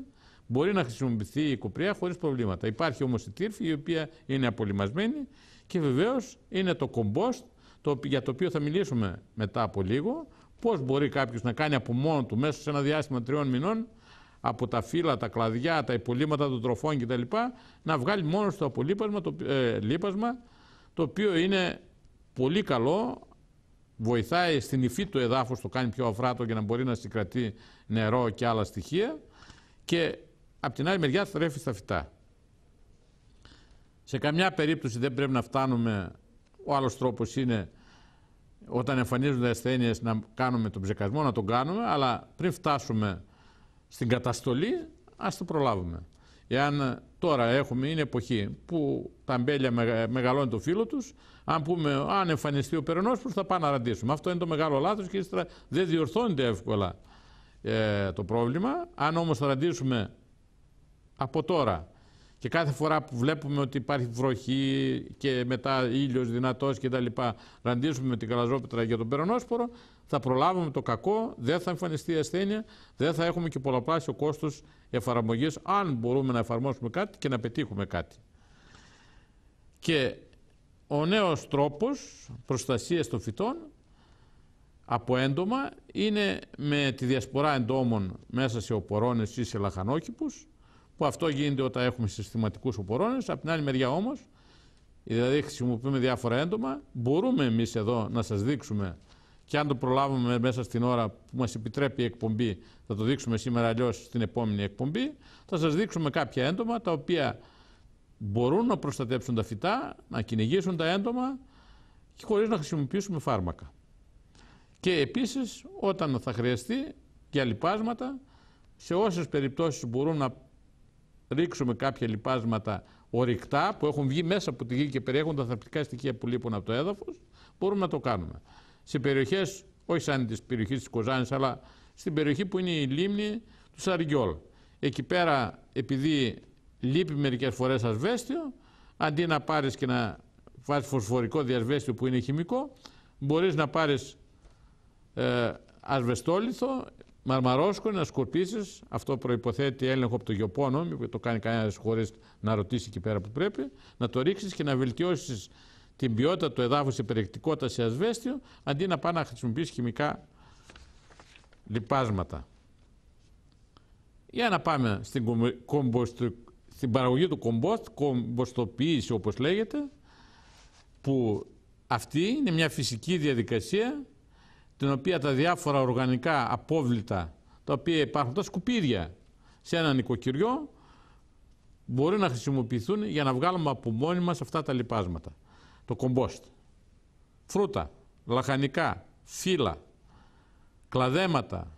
μπορεί να χρησιμοποιηθεί η κοπριά χωρίς προβλήματα. Υπάρχει όμως η τύρφη η οποία είναι απολυμασμένη και βεβαίως είναι το κομπόστ το, για το οποίο θα μιλήσουμε μετά από λίγο. Πώς μπορεί κάποιος να κάνει από μόνο του μέσα σε ένα διάστημα τριών μηνών από τα φύλλα, τα κλαδιά, τα υπολείμματα των τροφών κτλ. να βγάλει μόνο στο απολύπασμα το, ε, το οποίο είναι πολύ καλό, βοηθάει στην υφή του εδάφους, το κάνει πιο αφράτο για να μπορεί να συγκρατεί νερό και άλλα στοιχεία και από την άλλη μεριά θρέφει στα φυτά. Σε καμιά περίπτωση δεν πρέπει να φτάνουμε, ο άλλος τρόπος είναι όταν εμφανίζονται ασθένειες να κάνουμε τον ψεκασμό, να τον κάνουμε, αλλά πριν φτάσουμε στην καταστολή, ας το προλάβουμε. Εάν Τώρα έχουμε, είναι εποχή που τα μπέλια μεγαλώνει το φύλλο τους. Αν, πούμε, αν εμφανιστεί ο περνόσπρος, θα πάνε να ραντήσουμε. Αυτό είναι το μεγάλο λάθος και ύστερα δεν διορθώνεται εύκολα ε, το πρόβλημα. Αν όμως θα ραντίσουμε από τώρα και κάθε φορά που βλέπουμε ότι υπάρχει βροχή και μετά ήλιος δυνατός κτλ. Ραντίζουμε με την καλαζόπετρα για τον περονόσπορο, θα προλάβουμε το κακό, δεν θα εμφανιστεί η ασθένεια, δεν θα έχουμε και πολλαπλάσιο κόστος εφαρμογής, αν μπορούμε να εφαρμόσουμε κάτι και να πετύχουμε κάτι. Και ο νέος τρόπος προστασίας των φυτών από έντομα είναι με τη διασπορά εντόμων μέσα σε οπορώνες ή σε λαχανόκηπους που αυτό γίνεται όταν έχουμε συστηματικούς οπορώνες. Από την άλλη μεριά όμως, δηλαδή χρησιμοποιούμε διάφορα έντομα, μπορούμε εμείς εδώ να σας δείξουμε και αν το προλάβουμε μέσα στην ώρα που μας επιτρέπει η εκπομπή, θα το δείξουμε σήμερα αλλιώς στην επόμενη εκπομπή, θα σας δείξουμε κάποια έντομα τα οποία μπορούν να προστατέψουν τα φυτά, να κυνηγήσουν τα έντομα και χωρίς να χρησιμοποιήσουμε φάρμακα. Και επίσης, όταν θα χρειαστεί για λοιπάσματα, σε όσες περιπτώσεις μπορούν να ρίξουμε κάποια λοιπάσματα ορυκτά που έχουν βγει μέσα από τη γη και περιέχουν τα θραπτικά στοιχεία που λείπουν από το έδαφος, μπορούμε να το κάνουμε. Σε περιοχές, όχι σαν τη περιοχή της Κοζάνης, αλλά στην περιοχή που είναι η λίμνη του Σαριγκιόλ. Εκεί πέρα, επειδή λείπει μερικές φορές ασβέστιο, αντί να πάρεις και να βάζεις φωσφορικό διασβέστιο που είναι χημικό, μπορείς να πάρεις ε, ασβεστόλιθο μαρμαρόσκο να σκορπίσεις. Αυτό προποθέτει έλεγχο από το γεωπόνο, μην το κάνει κανένας χωρίς να ρωτήσει εκεί πέρα που πρέπει. Να το ρίξεις και να βελτιώσεις την ποιότητα του εδάφου, σε περιεκτικότητα σε ασβέστιο, αντί να πάει να χρησιμοποιήσει χημικά λιπάσματα. Για να πάμε στην, κομποστο, στην παραγωγή του κομπόστ, κομποστοποίηση όπως λέγεται, που αυτή είναι μια φυσική διαδικασία την οποία τα διάφορα οργανικά απόβλητα τα οποία υπάρχουν, τα σκουπίδια σε ένα νοικοκυριό μπορεί να χρησιμοποιηθούν για να βγάλουμε από μόνοι μας αυτά τα λιπάσματα. Το κομπόστ, φρούτα, λαχανικά, φύλλα, κλαδέματα,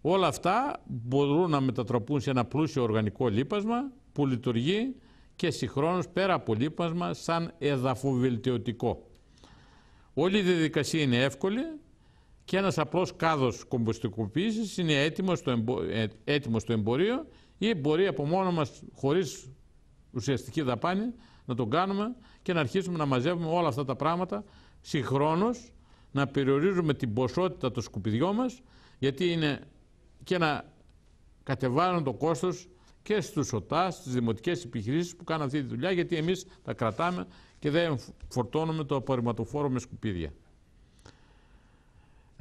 όλα αυτά μπορούν να μετατραπούν σε ένα πλούσιο οργανικό λίπασμα που λειτουργεί και συγχρόνως πέρα από λίπασμα σαν εδαφοβελτιωτικό. Όλη η διαδικασία είναι εύκολη, και ένας απλός κάδος κομποστικοποίησης είναι έτοιμος στο, εμπο... Ε, εμπορίο ή μπορεί από μόνο μας χωρίς ουσιαστική δαπάνη να το κάνουμε και να αρχίσουμε να μαζεύουμε όλα αυτά τα πράγματα συγχρόνως να περιορίζουμε την ποσότητα των σκουπιδιών μας γιατί είναι και να κατεβάλλουν το κόστος και στους ΟΤΑ, στις δημοτικές επιχειρήσεις που κάνουν αυτή τη δουλειά γιατί εμείς τα κρατάμε και δεν φορτώνουμε το απορριμματοφόρο με σκουπίδια.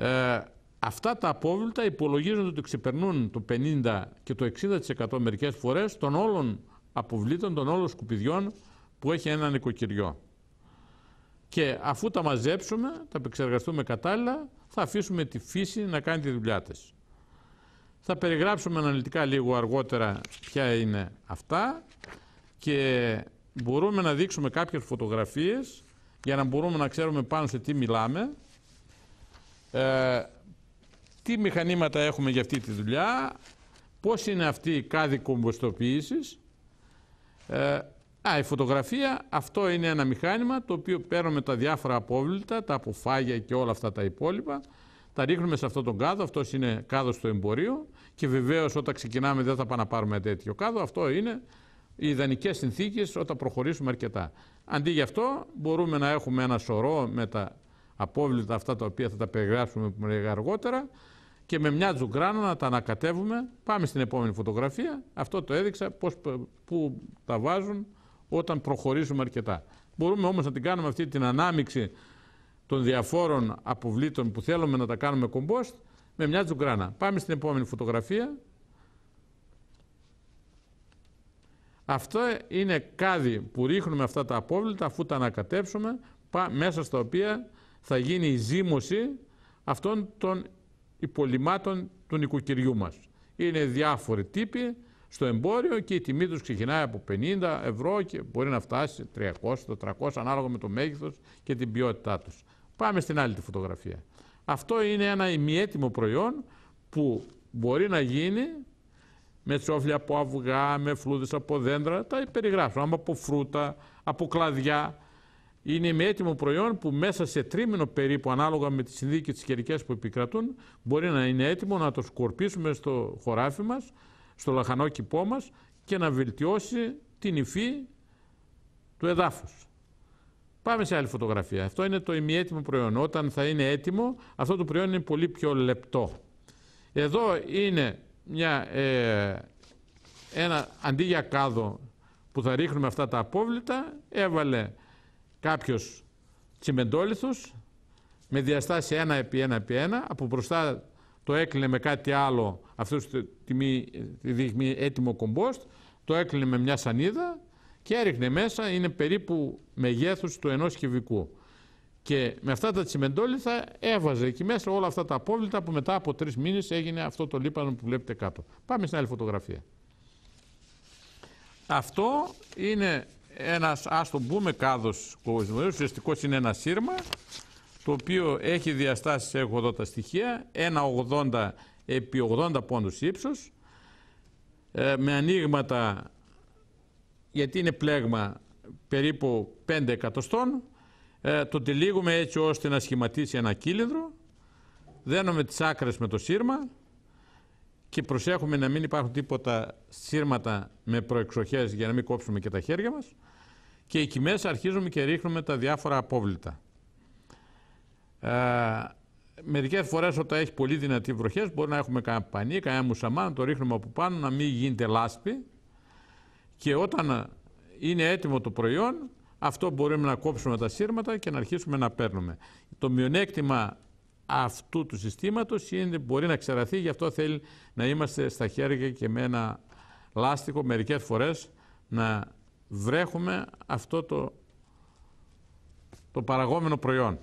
Ε, αυτά τα απόβλητα υπολογίζονται ότι ξεπερνούν το 50% και το 60% μερικές φορές των όλων αποβλήτων, των όλων σκουπιδιών που έχει ένα νοικοκυριό. Και αφού τα μαζέψουμε, τα επεξεργαστούμε κατάλληλα, θα αφήσουμε τη φύση να κάνει τη δουλειά της. Θα περιγράψουμε αναλυτικά λίγο αργότερα ποια είναι αυτά και μπορούμε να δείξουμε κάποιες φωτογραφίες για να μπορούμε να ξέρουμε πάνω σε τι μιλάμε ε, τι μηχανήματα έχουμε για αυτή τη δουλειά, πώς είναι αυτή η κάδη κομποστοποίησης. Ε, η φωτογραφία, αυτό είναι ένα μηχάνημα το οποίο παίρνουμε τα διάφορα απόβλητα, τα αποφάγια και όλα αυτά τα υπόλοιπα, τα ρίχνουμε σε αυτό τον κάδο, αυτός είναι κάδος στο εμπορίο και βεβαίως όταν ξεκινάμε δεν θα πάμε να πάρουμε τέτοιο κάδο, αυτό είναι οι ιδανικές συνθήκες όταν προχωρήσουμε αρκετά. Αντί γι' αυτό μπορούμε να έχουμε ένα σωρό με τα απόβλητα αυτά τα οποία θα τα περιγράψουμε αργότερα και με μια τζουγκράνα να τα ανακατεύουμε. Πάμε στην επόμενη φωτογραφία. Αυτό το έδειξα πώς, που τα βάζουν όταν προχωρήσουμε αρκετά. Μπορούμε όμως να την κάνουμε αυτή την ανάμιξη των διαφόρων αποβλήτων που θέλουμε να τα κάνουμε κομπόστ με μια τζουγκράνα. Πάμε στην επόμενη φωτογραφία. Αυτό είναι κάδι που ρίχνουμε αυτά τα απόβλητα αφού τα ανακατέψουμε μέσα στα οποία θα γίνει η ζήμωση αυτών των υπολοιμάτων του νοικοκυριού μας. Είναι διάφοροι τύποι στο εμπόριο και η τιμή τους ξεκινάει από 50 ευρώ και μπορεί να φτάσει 300, 400 ανάλογα με το μέγεθος και την ποιότητά τους. Πάμε στην άλλη τη φωτογραφία. Αυτό είναι ένα ημιέτοιμο προϊόν που μπορεί να γίνει με τσόφλια από αυγά, με φλούδες από δέντρα, τα περιγράφω, από φρούτα, από κλαδιά, είναι με έτοιμο προϊόν που μέσα σε τρίμηνο περίπου, ανάλογα με τις και τις καιρικές που επικρατούν, μπορεί να είναι έτοιμο να το σκορπίσουμε στο χωράφι μας, στο λαχανό κηπό μας και να βελτιώσει την υφή του εδάφους. Πάμε σε άλλη φωτογραφία. Αυτό είναι το ημιέτοιμο προϊόν. Όταν θα είναι έτοιμο, αυτό το προϊόν είναι πολύ πιο λεπτό. Εδώ είναι μια, ε, ένα αντί για κάδο που θα ρίχνουμε αυτά τα απόβλητα, έβαλε κάποιος τσιμεντόλιθος με διαστάση 1 επί 1 επί 1, από μπροστά το έκλεινε με κάτι άλλο, αυτός το τιμή, δείχνει έτοιμο κομπόστ, το έκλεινε με μια σανίδα και έριχνε μέσα, είναι περίπου μεγέθους του ενός κυβικού. Και με αυτά τα τσιμεντόλιθα έβαζε εκεί μέσα όλα αυτά τα απόβλητα που μετά από τρεις μήνες έγινε αυτό το λίπανο που βλέπετε κάτω. Πάμε στην άλλη φωτογραφία. Αυτό είναι ένας, ας το πούμε, κάδος κοβοσμιδιούς, Ουσιαστικός είναι ένα σύρμα, το οποίο έχει διαστάσεις, έχω εδώ τα στοιχεία, 1,80 επί 80 πόντους ύψος, ε, με ανοίγματα, γιατί είναι πλέγμα, περίπου 5 εκατοστών, ε, το τελείγουμε έτσι ώστε να σχηματίσει ένα κύλινδρο, δένουμε τις άκρες με το σύρμα και προσέχουμε να μην υπάρχουν τίποτα σύρματα με προεξοχές για να μην κόψουμε και τα χέρια μας και εκεί μέσα αρχίζουμε και ρίχνουμε τα διάφορα απόβλητα. Ε, μερικές φορές όταν έχει πολύ δυνατή βροχές μπορεί να έχουμε κανένα πανί, κανένα μουσαμά, να το ρίχνουμε από πάνω, να μην γίνεται λάσπη και όταν είναι έτοιμο το προϊόν, αυτό μπορούμε να κόψουμε τα σύρματα και να αρχίσουμε να παίρνουμε. Το μειονέκτημα αυτού του συστήματος είναι, μπορεί να ξεραθεί, γι' αυτό θέλει να είμαστε στα χέρια και με ένα λάστιχο μερικές φορές να βρέχουμε αυτό το, το παραγόμενο προϊόν.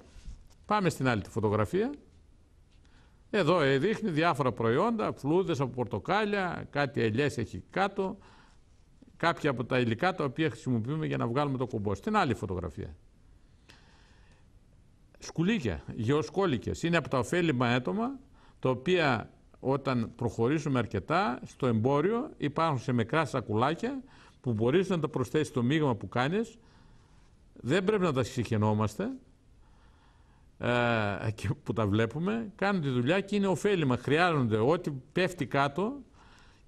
Πάμε στην άλλη τη φωτογραφία. Εδώ ε, δείχνει διάφορα προϊόντα, φλούδες από πορτοκάλια, κάτι ελιές έχει κάτω, κάποια από τα υλικά τα οποία χρησιμοποιούμε για να βγάλουμε το κομπό. Στην άλλη φωτογραφία. Σκουλίκια, γεωσκόλικες, είναι από τα ωφέλιμα έτομα, τα οποία όταν προχωρήσουμε αρκετά στο εμπόριο υπάρχουν σε μικρά σακουλάκια που μπορείς να τα προσθέσεις στο μείγμα που κάνεις, δεν πρέπει να τα συγχαινόμαστε, ε, και που τα βλέπουμε. Κάνουν τη δουλειά και είναι ωφέλιμα. Χρειάζονται ό,τι πέφτει κάτω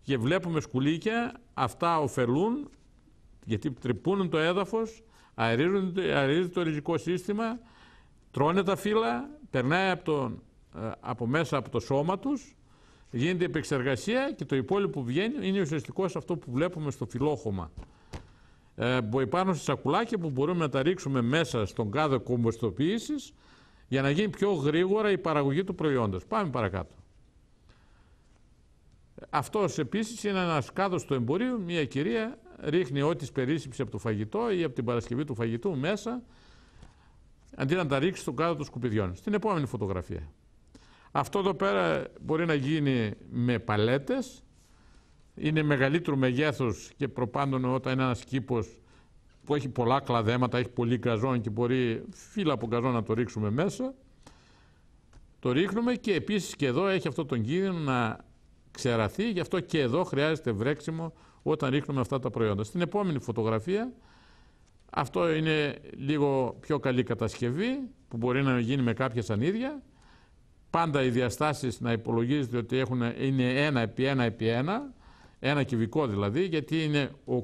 και βλέπουμε σκουλίκια, αυτά ωφελούν γιατί τρυπούν το έδαφος, αερίζουν, αερίζει το ριζικό σύστημα, τρώνε τα φύλλα, περνάει από, ε, από μέσα από το σώμα τους Γίνεται επεξεργασία και το υπόλοιπο που βγαίνει είναι ουσιαστικός σε αυτό που βλέπουμε στο φιλόχωμα. Ε, πάνω στα σακουλάκια που μπορούμε να τα ρίξουμε μέσα στον κάδο κομποστοποίηση για να γίνει πιο γρήγορα η παραγωγή του προϊόντος. Πάμε παρακάτω. Αυτός επίσης είναι ένας κάδος του εμπορίου, μια κυρία ρίχνει ό,τι περίσσεψε από το φαγητό ή από την παρασκευή του φαγητού μέσα, αντί να τα ρίξει στον κάδο των σκουπιδιών. Στην επόμενη φωτογραφία. Αυτό εδώ πέρα μπορεί να γίνει με παλέτες, είναι μεγαλύτερου μεγέθους και προπάντων όταν είναι ένας κήπος που έχει πολλά κλαδέματα, έχει πολύ καζόν και μπορεί φύλλα από καζόν να το ρίξουμε μέσα. Το ρίχνουμε και επίσης και εδώ έχει αυτό τον κίνδυνο να ξεραθεί, γι' αυτό και εδώ χρειάζεται βρέξιμο όταν ρίχνουμε αυτά τα προϊόντα. Στην επόμενη φωτογραφία, αυτό είναι λίγο πιο καλή κατασκευή που μπορεί να γίνει με κάποια σανίδια πάντα οι διαστάσεις να υπολογίζεται ότι έχουν, είναι ένα επί ένα επί ένα, ένα κυβικό δηλαδή, γιατί είναι ο,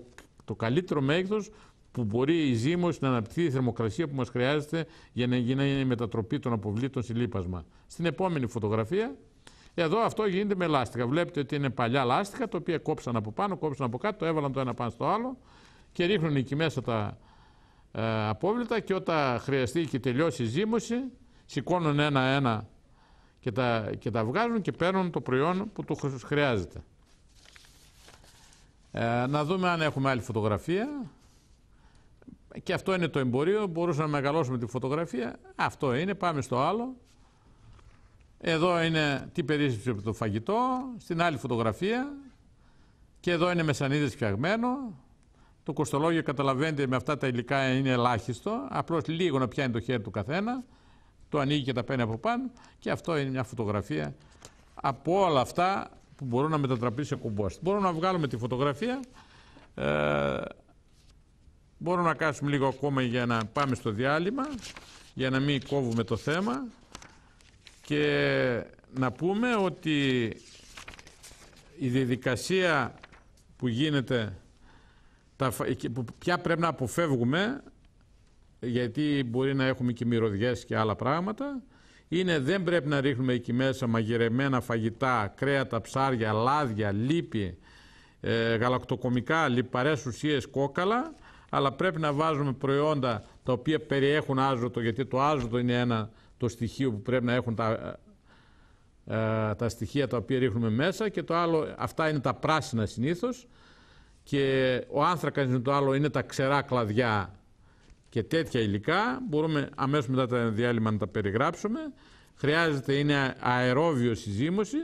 το καλύτερο μέγεθος που μπορεί η ζύμωση να αναπτυχθεί η θερμοκρασία που μας χρειάζεται για να γίνει η μετατροπή των αποβλήτων σε λίπασμα. Στην επόμενη φωτογραφία, εδώ αυτό γίνεται με λάστιχα. Βλέπετε ότι είναι παλιά λάστιχα, τα οποία κόψαν από πάνω, κόψαν από κάτω, το έβαλαν το ένα πάνω στο άλλο και ρίχνουν εκεί μέσα τα ε, απόβλητα και όταν χρειαστεί και τελειώσει η ζύμωση, σηκώνουν ένα-ένα και τα, βγάζουν και παίρνουν το προϊόν που του χρειάζεται. Ε, να δούμε αν έχουμε άλλη φωτογραφία. Και αυτό είναι το εμπορίο. Μπορούσαμε να μεγαλώσουμε τη φωτογραφία. Αυτό είναι. Πάμε στο άλλο. Εδώ είναι τι περίσσεψε από το φαγητό. Στην άλλη φωτογραφία. Και εδώ είναι μεσανίδες φτιαγμένο. Το κοστολόγιο καταλαβαίνετε με αυτά τα υλικά είναι ελάχιστο. Απλώς λίγο να πιάνει το χέρι του καθένα το ανοίγει και τα παίρνει από πάνω και αυτό είναι μια φωτογραφία από όλα αυτά που μπορούν να μετατραπεί σε κομπόστ. Μπορούμε να βγάλουμε τη φωτογραφία, ε, μπορούμε να κάτσουμε λίγο ακόμα για να πάμε στο διάλειμμα, για να μην κόβουμε το θέμα και να πούμε ότι η διαδικασία που γίνεται, τα, πια πρέπει να αποφεύγουμε γιατί μπορεί να έχουμε και μυρωδιές και άλλα πράγματα. Είναι δεν πρέπει να ρίχνουμε εκεί μέσα μαγειρεμένα φαγητά, κρέατα, ψάρια, λάδια, λίπη, ε, γαλακτοκομικά, λιπαρές ουσίες, κόκαλα, αλλά πρέπει να βάζουμε προϊόντα τα οποία περιέχουν άζωτο, γιατί το άζωτο είναι ένα το στοιχείο που πρέπει να έχουν τα, ε, στοιχεία τα οποία ρίχνουμε μέσα και το άλλο, αυτά είναι τα πράσινα συνήθως και ο άνθρακας είναι το άλλο, είναι τα ξερά κλαδιά και τέτοια υλικά, μπορούμε αμέσως μετά το διάλειμμα να τα περιγράψουμε, χρειάζεται, είναι αερόβιο συζύμωση,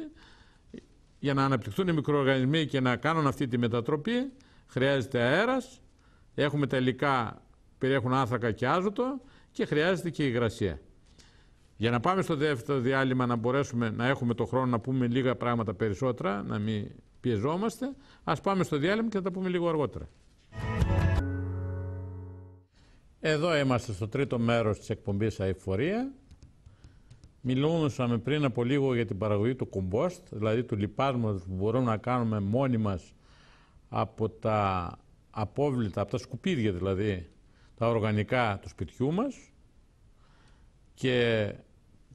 για να αναπτυχθούν οι μικροοργανισμοί και να κάνουν αυτή τη μετατροπή, χρειάζεται αέρας, έχουμε τα υλικά περιέχουν άνθρακα και άζωτο και χρειάζεται και υγρασία. Για να πάμε στο δεύτερο διάλειμμα να μπορέσουμε να έχουμε το χρόνο να πούμε λίγα πράγματα περισσότερα, να μην πιεζόμαστε, ας πάμε στο διάλειμμα και θα τα πούμε λίγο αργότερα. Εδώ είμαστε στο τρίτο μέρος της εκπομπής ΑΕΦΟΡΙΑ. Μιλούσαμε πριν από λίγο για την παραγωγή του κομπόστ, δηλαδή του λιπάσματος που μπορούμε να κάνουμε μόνοι μας από τα απόβλητα, από τα σκουπίδια δηλαδή, τα οργανικά του σπιτιού μας. Και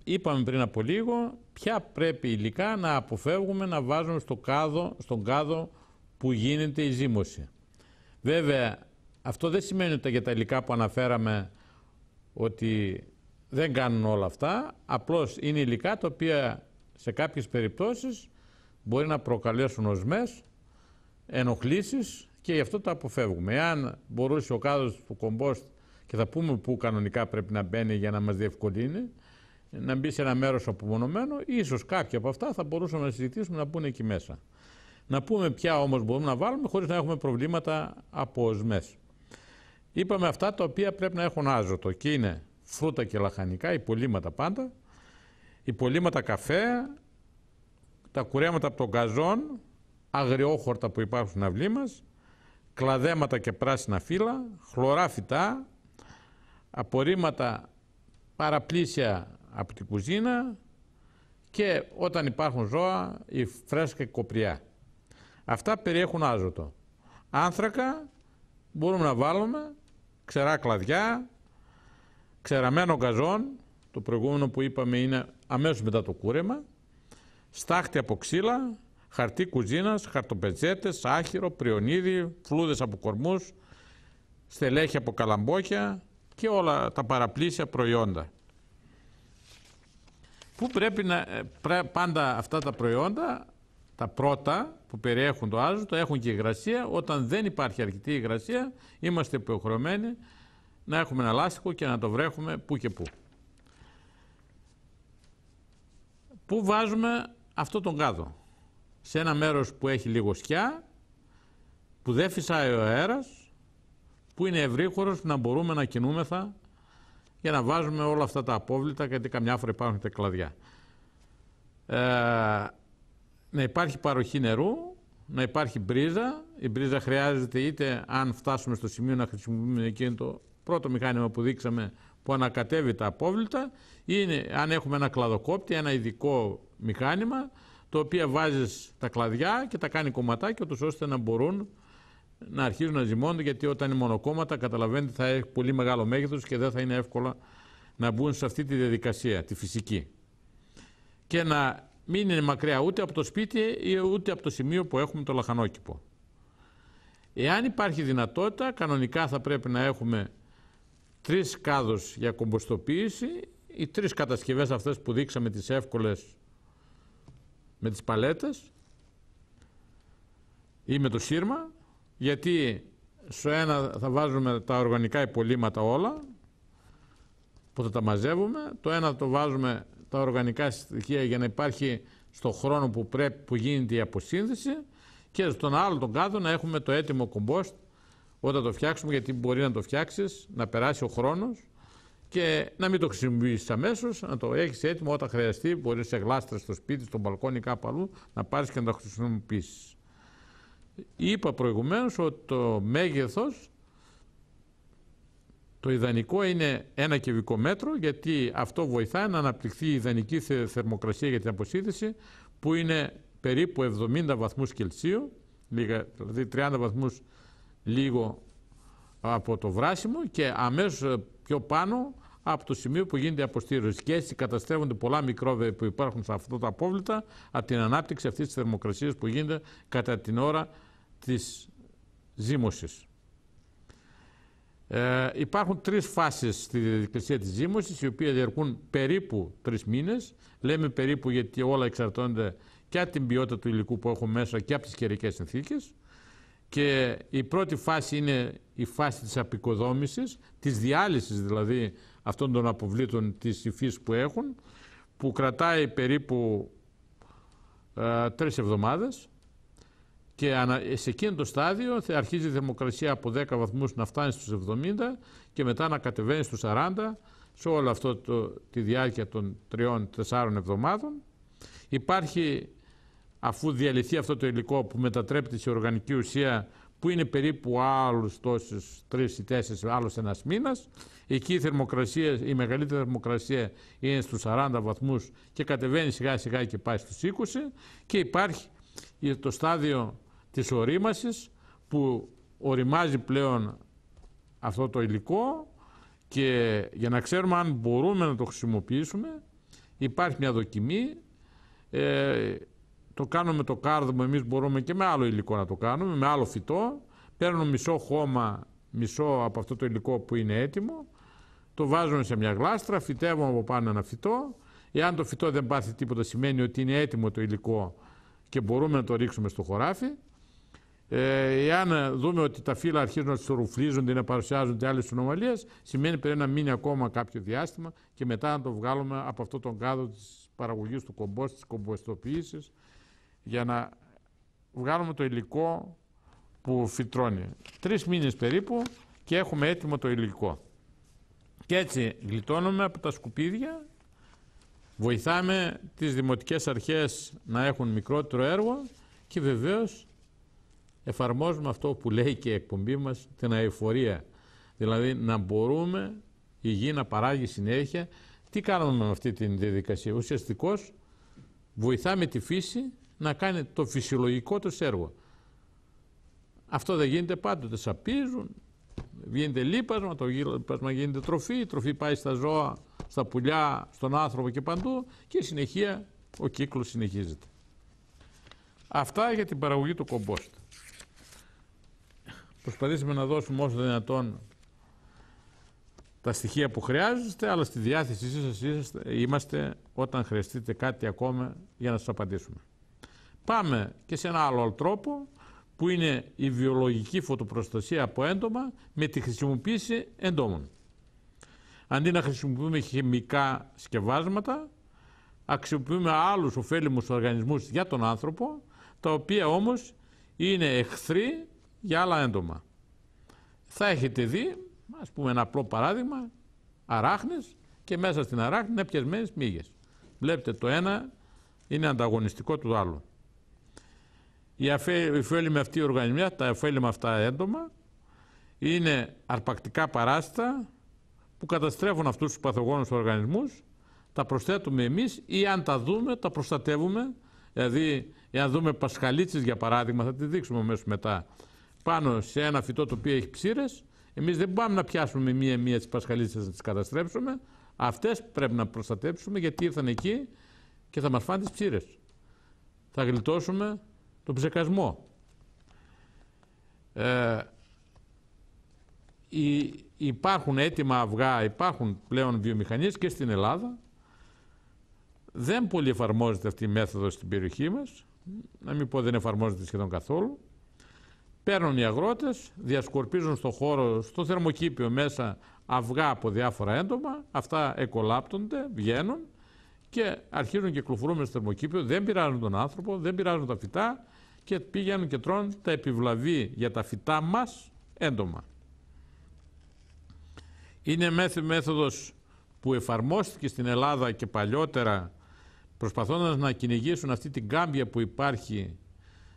είπαμε πριν από λίγο ποια πρέπει υλικά να αποφεύγουμε να βάζουμε στο κάδο, στον κάδο που γίνεται η ζύμωση. Βέβαια, αυτό δεν σημαίνει ότι για τα υλικά που αναφέραμε ότι δεν κάνουν όλα αυτά, απλώς είναι υλικά τα οποία σε κάποιες περιπτώσεις μπορεί να προκαλέσουν οσμές, ενοχλήσεις και γι' αυτό τα αποφεύγουμε. Εάν μπορούσε ο κάδος του κομπόστ και θα πούμε που κανονικά πρέπει να μπαίνει για να μας διευκολύνει, να μπει σε ένα μέρος απομονωμένο, ίσως κάποια από αυτά θα μπορούσαμε να συζητήσουμε να μπουν εκεί μέσα. Να πούμε ποια όμως μπορούμε να βάλουμε χωρίς να έχουμε προβλήματα από οσμές. Είπαμε αυτά τα οποία πρέπει να έχουν άζωτο και είναι φρούτα και λαχανικά, υπολείμματα πάντα, υπολείμματα καφέ, τα κουρέματα από τον καζόν, αγριόχορτα που υπάρχουν στην αυλή μας, κλαδέματα και πράσινα φύλλα, χλωρά φυτά, απορρίμματα παραπλήσια από την κουζίνα και όταν υπάρχουν ζώα, η φρέσκα κοπριά. Αυτά περιέχουν άζωτο. Άνθρακα μπορούμε να βάλουμε ξερά κλαδιά, ξεραμένο γκαζόν, το προηγούμενο που είπαμε είναι αμέσως μετά το κούρεμα, στάχτη από ξύλα, χαρτί κουζίνας, χαρτοπετσέτες, άχυρο, πριονίδι, φλούδες από κορμούς, στελέχη από καλαμπόκια και όλα τα παραπλήσια προϊόντα. Πού πρέπει να, ε, πάντα αυτά τα προϊόντα, τα πρώτα, που περιέχουν το άζωτο έχουν και υγρασία. Όταν δεν υπάρχει αρκετή υγρασία, είμαστε υποχρεωμένοι να έχουμε ένα λάστιχο και να το βρέχουμε που και που. Πού βάζουμε αυτό τον κάδο. Σε ένα μέρος που έχει λίγο σκιά, που δεν φυσάει ο αέρας, που είναι ευρύχωρος, να μπορούμε να κινούμεθα για να βάζουμε όλα αυτά τα απόβλητα, γιατί καμιά φορά υπάρχουν και κλαδιά. Ε, να υπάρχει παροχή νερού, να υπάρχει μπρίζα. Η μπρίζα χρειάζεται είτε αν φτάσουμε στο σημείο να χρησιμοποιούμε εκείνο το πρώτο μηχάνημα που δείξαμε που ανακατεύει τα απόβλητα, είναι αν έχουμε ένα κλαδοκόπτη, ένα ειδικό μηχάνημα, το οποίο βάζεις τα κλαδιά και τα κάνει κομματάκια, ώστε να μπορούν να αρχίζουν να ζυμώνουν... γιατί όταν είναι μονοκόμματα, καταλαβαίνετε, θα έχει πολύ μεγάλο μέγεθος και δεν θα είναι εύκολα να μπουν σε αυτή τη διαδικασία, τη φυσική. Και να μην είναι μακριά ούτε από το σπίτι ή ούτε από το σημείο που έχουμε το λαχανόκηπο. Εάν υπάρχει δυνατότητα, κανονικά θα πρέπει να έχουμε τρεις κάδους για κομποστοποίηση, ή τρεις κατασκευές αυτές που δείξαμε τις εύκολες με τις παλέτες ή με το σύρμα, γιατί στο ένα θα βάζουμε τα οργανικά υπολείμματα όλα, που θα τα μαζεύουμε, το ένα το βάζουμε τα οργανικά στοιχεία για να υπάρχει στον χρόνο που, πρέπει, που γίνεται η αποσύνδεση και στον άλλο τον κάδο να έχουμε το έτοιμο κομπόστ όταν το φτιάξουμε γιατί μπορεί να το φτιάξεις, να περάσει ο χρόνος και να μην το χρησιμοποιήσει αμέσως, να το έχεις έτοιμο όταν χρειαστεί. μπορείς σε γλάστρα στο σπίτι, στο μπαλκόνι ή κάπου αλλού να πάρεις και να το χρησιμοποιήσεις. Είπα προηγουμένως ότι το μέγεθος το ιδανικό είναι ένα κυβικό μέτρο γιατί αυτό βοηθάει να αναπτυχθεί η ιδανική θερμοκρασία για την αποσύνθεση που είναι περίπου 70 βαθμούς Κελσίου, δηλαδή 30 βαθμούς λίγο από το βράσιμο και αμέσως ε, πιο πάνω από το σημείο που γίνεται η αποστήρωση. Και έτσι καταστρέφονται πολλά μικρόβια που υπάρχουν σε αυτά τα απόβλητα από την ανάπτυξη αυτής της θερμοκρασίας που γίνεται κατά την ώρα της ζύμωσης. Ε, υπάρχουν τρεις φάσεις στη διαδικασία της ζύμωσης, οι οποίες διαρκούν περίπου τρεις μήνες. Λέμε περίπου γιατί όλα εξαρτώνται και από την ποιότητα του υλικού που έχουν μέσα και από τις καιρικές συνθήκες. Και η πρώτη φάση είναι η φάση της απεικοδόμησης, της διάλυσης δηλαδή αυτών των αποβλήτων της υφής που έχουν, που κρατάει περίπου ε, τρεις εβδομάδες και σε εκείνο το στάδιο θα αρχίζει η θερμοκρασία από 10 βαθμούς να φτάνει στους 70 και μετά να κατεβαίνει στους 40 σε όλη αυτή τη διάρκεια των 3-4 εβδομάδων. Υπάρχει, αφού διαλυθεί αυτό το υλικό που μετατρέπεται σε οργανική ουσία που είναι περίπου άλλους τόσους, τρεις ή τέσσερις, άλλος ένας μήνας. Εκεί η, θερμοκρασία, η μεγαλύτερη θερμοκρασία είναι στους 40 βαθμούς και κατεβαίνει σιγά σιγά και πάει στους 20 και υπάρχει το στάδιο της ορίμασης που οριμάζει πλέον αυτό το υλικό και για να ξέρουμε αν μπορούμε να το χρησιμοποιήσουμε υπάρχει μια δοκιμή ε, το κάνουμε το κάρδομο εμείς μπορούμε και με άλλο υλικό να το κάνουμε με άλλο φυτό παίρνουμε μισό χώμα μισό από αυτό το υλικό που είναι έτοιμο το βάζουμε σε μια γλάστρα φυτεύουμε από πάνω ένα φυτό εάν το φυτό δεν πάθει τίποτα σημαίνει ότι είναι έτοιμο το υλικό και μπορούμε να το ρίξουμε στο χωράφι ε, εάν δούμε ότι τα φύλλα αρχίζουν να σουρουφλίζονται ή να παρουσιάζονται άλλες ονομαλίε, σημαίνει πρέπει να μείνει ακόμα κάποιο διάστημα και μετά να το βγάλουμε από αυτόν τον κάδο της παραγωγής του κομπός, της κομποστοποίησης, για να βγάλουμε το υλικό που φυτρώνει. Τρεις μήνες περίπου και έχουμε έτοιμο το υλικό. Και έτσι γλιτώνουμε από τα σκουπίδια, βοηθάμε τις δημοτικές αρχές να έχουν μικρότερο έργο και βεβαίως εφαρμόζουμε αυτό που λέει και η εκπομπή μας, την αεφορία. Δηλαδή να μπορούμε η γη να παράγει συνέχεια. Τι κάνουμε με αυτή τη διαδικασία. Ουσιαστικώς βοηθάμε τη φύση να κάνει το φυσιολογικό του έργο. Αυτό δεν γίνεται πάντοτε. Σαπίζουν, γίνεται λίπασμα, το λίπασμα γίνεται τροφή, η τροφή πάει στα ζώα, στα πουλιά, στον άνθρωπο και παντού και συνεχεία ο κύκλος συνεχίζεται. Αυτά για την παραγωγή του κομπόστ. Προσπαθήσαμε να δώσουμε όσο δυνατόν τα στοιχεία που χρειάζεστε, αλλά στη διάθεσή σας είμαστε όταν χρειαστείτε κάτι ακόμα για να σας απαντήσουμε. Πάμε και σε ένα άλλο τρόπο που είναι η βιολογική φωτοπροστασία από έντομα με τη χρησιμοποίηση εντόμων. Αντί να χρησιμοποιούμε χημικά σκευάσματα, αξιοποιούμε άλλους ωφέλιμους οργανισμούς για τον άνθρωπο, τα οποία όμως είναι εχθροί για άλλα έντομα. Θα έχετε δει, ας πούμε ένα απλό παράδειγμα, αράχνες και μέσα στην αράχνη είναι πιασμένες μύγες. Βλέπετε το ένα είναι ανταγωνιστικό του άλλου. Οι με αυτή η οργανισμιά τα με αυτά έντομα, είναι αρπακτικά παράστα που καταστρέφουν αυτούς τους παθογόνους οργανισμούς, τα προσθέτουμε εμείς ή αν τα δούμε, τα προστατεύουμε. Δηλαδή, εάν δούμε πασχαλίτσες για παράδειγμα, θα τη δείξουμε μέσα μετά, πάνω σε ένα φυτό το οποίο έχει ψήρε, εμείς δεν πάμε να πιάσουμε μία-μία τις πασχαλίτσες να τις καταστρέψουμε. Αυτές πρέπει να προστατέψουμε γιατί ήρθαν εκεί και θα μας φάνε τις ψήρε. Θα γλιτώσουμε τον ψεκασμό. Ε, υπάρχουν έτοιμα αυγά, υπάρχουν πλέον βιομηχανίες και στην Ελλάδα. Δεν πολύ εφαρμόζεται αυτή η μέθοδος στην περιοχή μας. Να μην πω δεν εφαρμόζεται σχεδόν καθόλου. Παίρνουν οι αγρότες, διασκορπίζουν στο χώρο, στο θερμοκήπιο μέσα αυγά από διάφορα έντομα, αυτά εκολάπτονται, βγαίνουν και αρχίζουν και κυκλοφορούν στο θερμοκήπιο, δεν πειράζουν τον άνθρωπο, δεν πειράζουν τα φυτά και πηγαίνουν και τρώνε τα επιβλαβή για τα φυτά μας έντομα. Είναι μέθοδος που εφαρμόστηκε στην Ελλάδα και παλιότερα προσπαθώντας να κυνηγήσουν αυτή την κάμπια που υπάρχει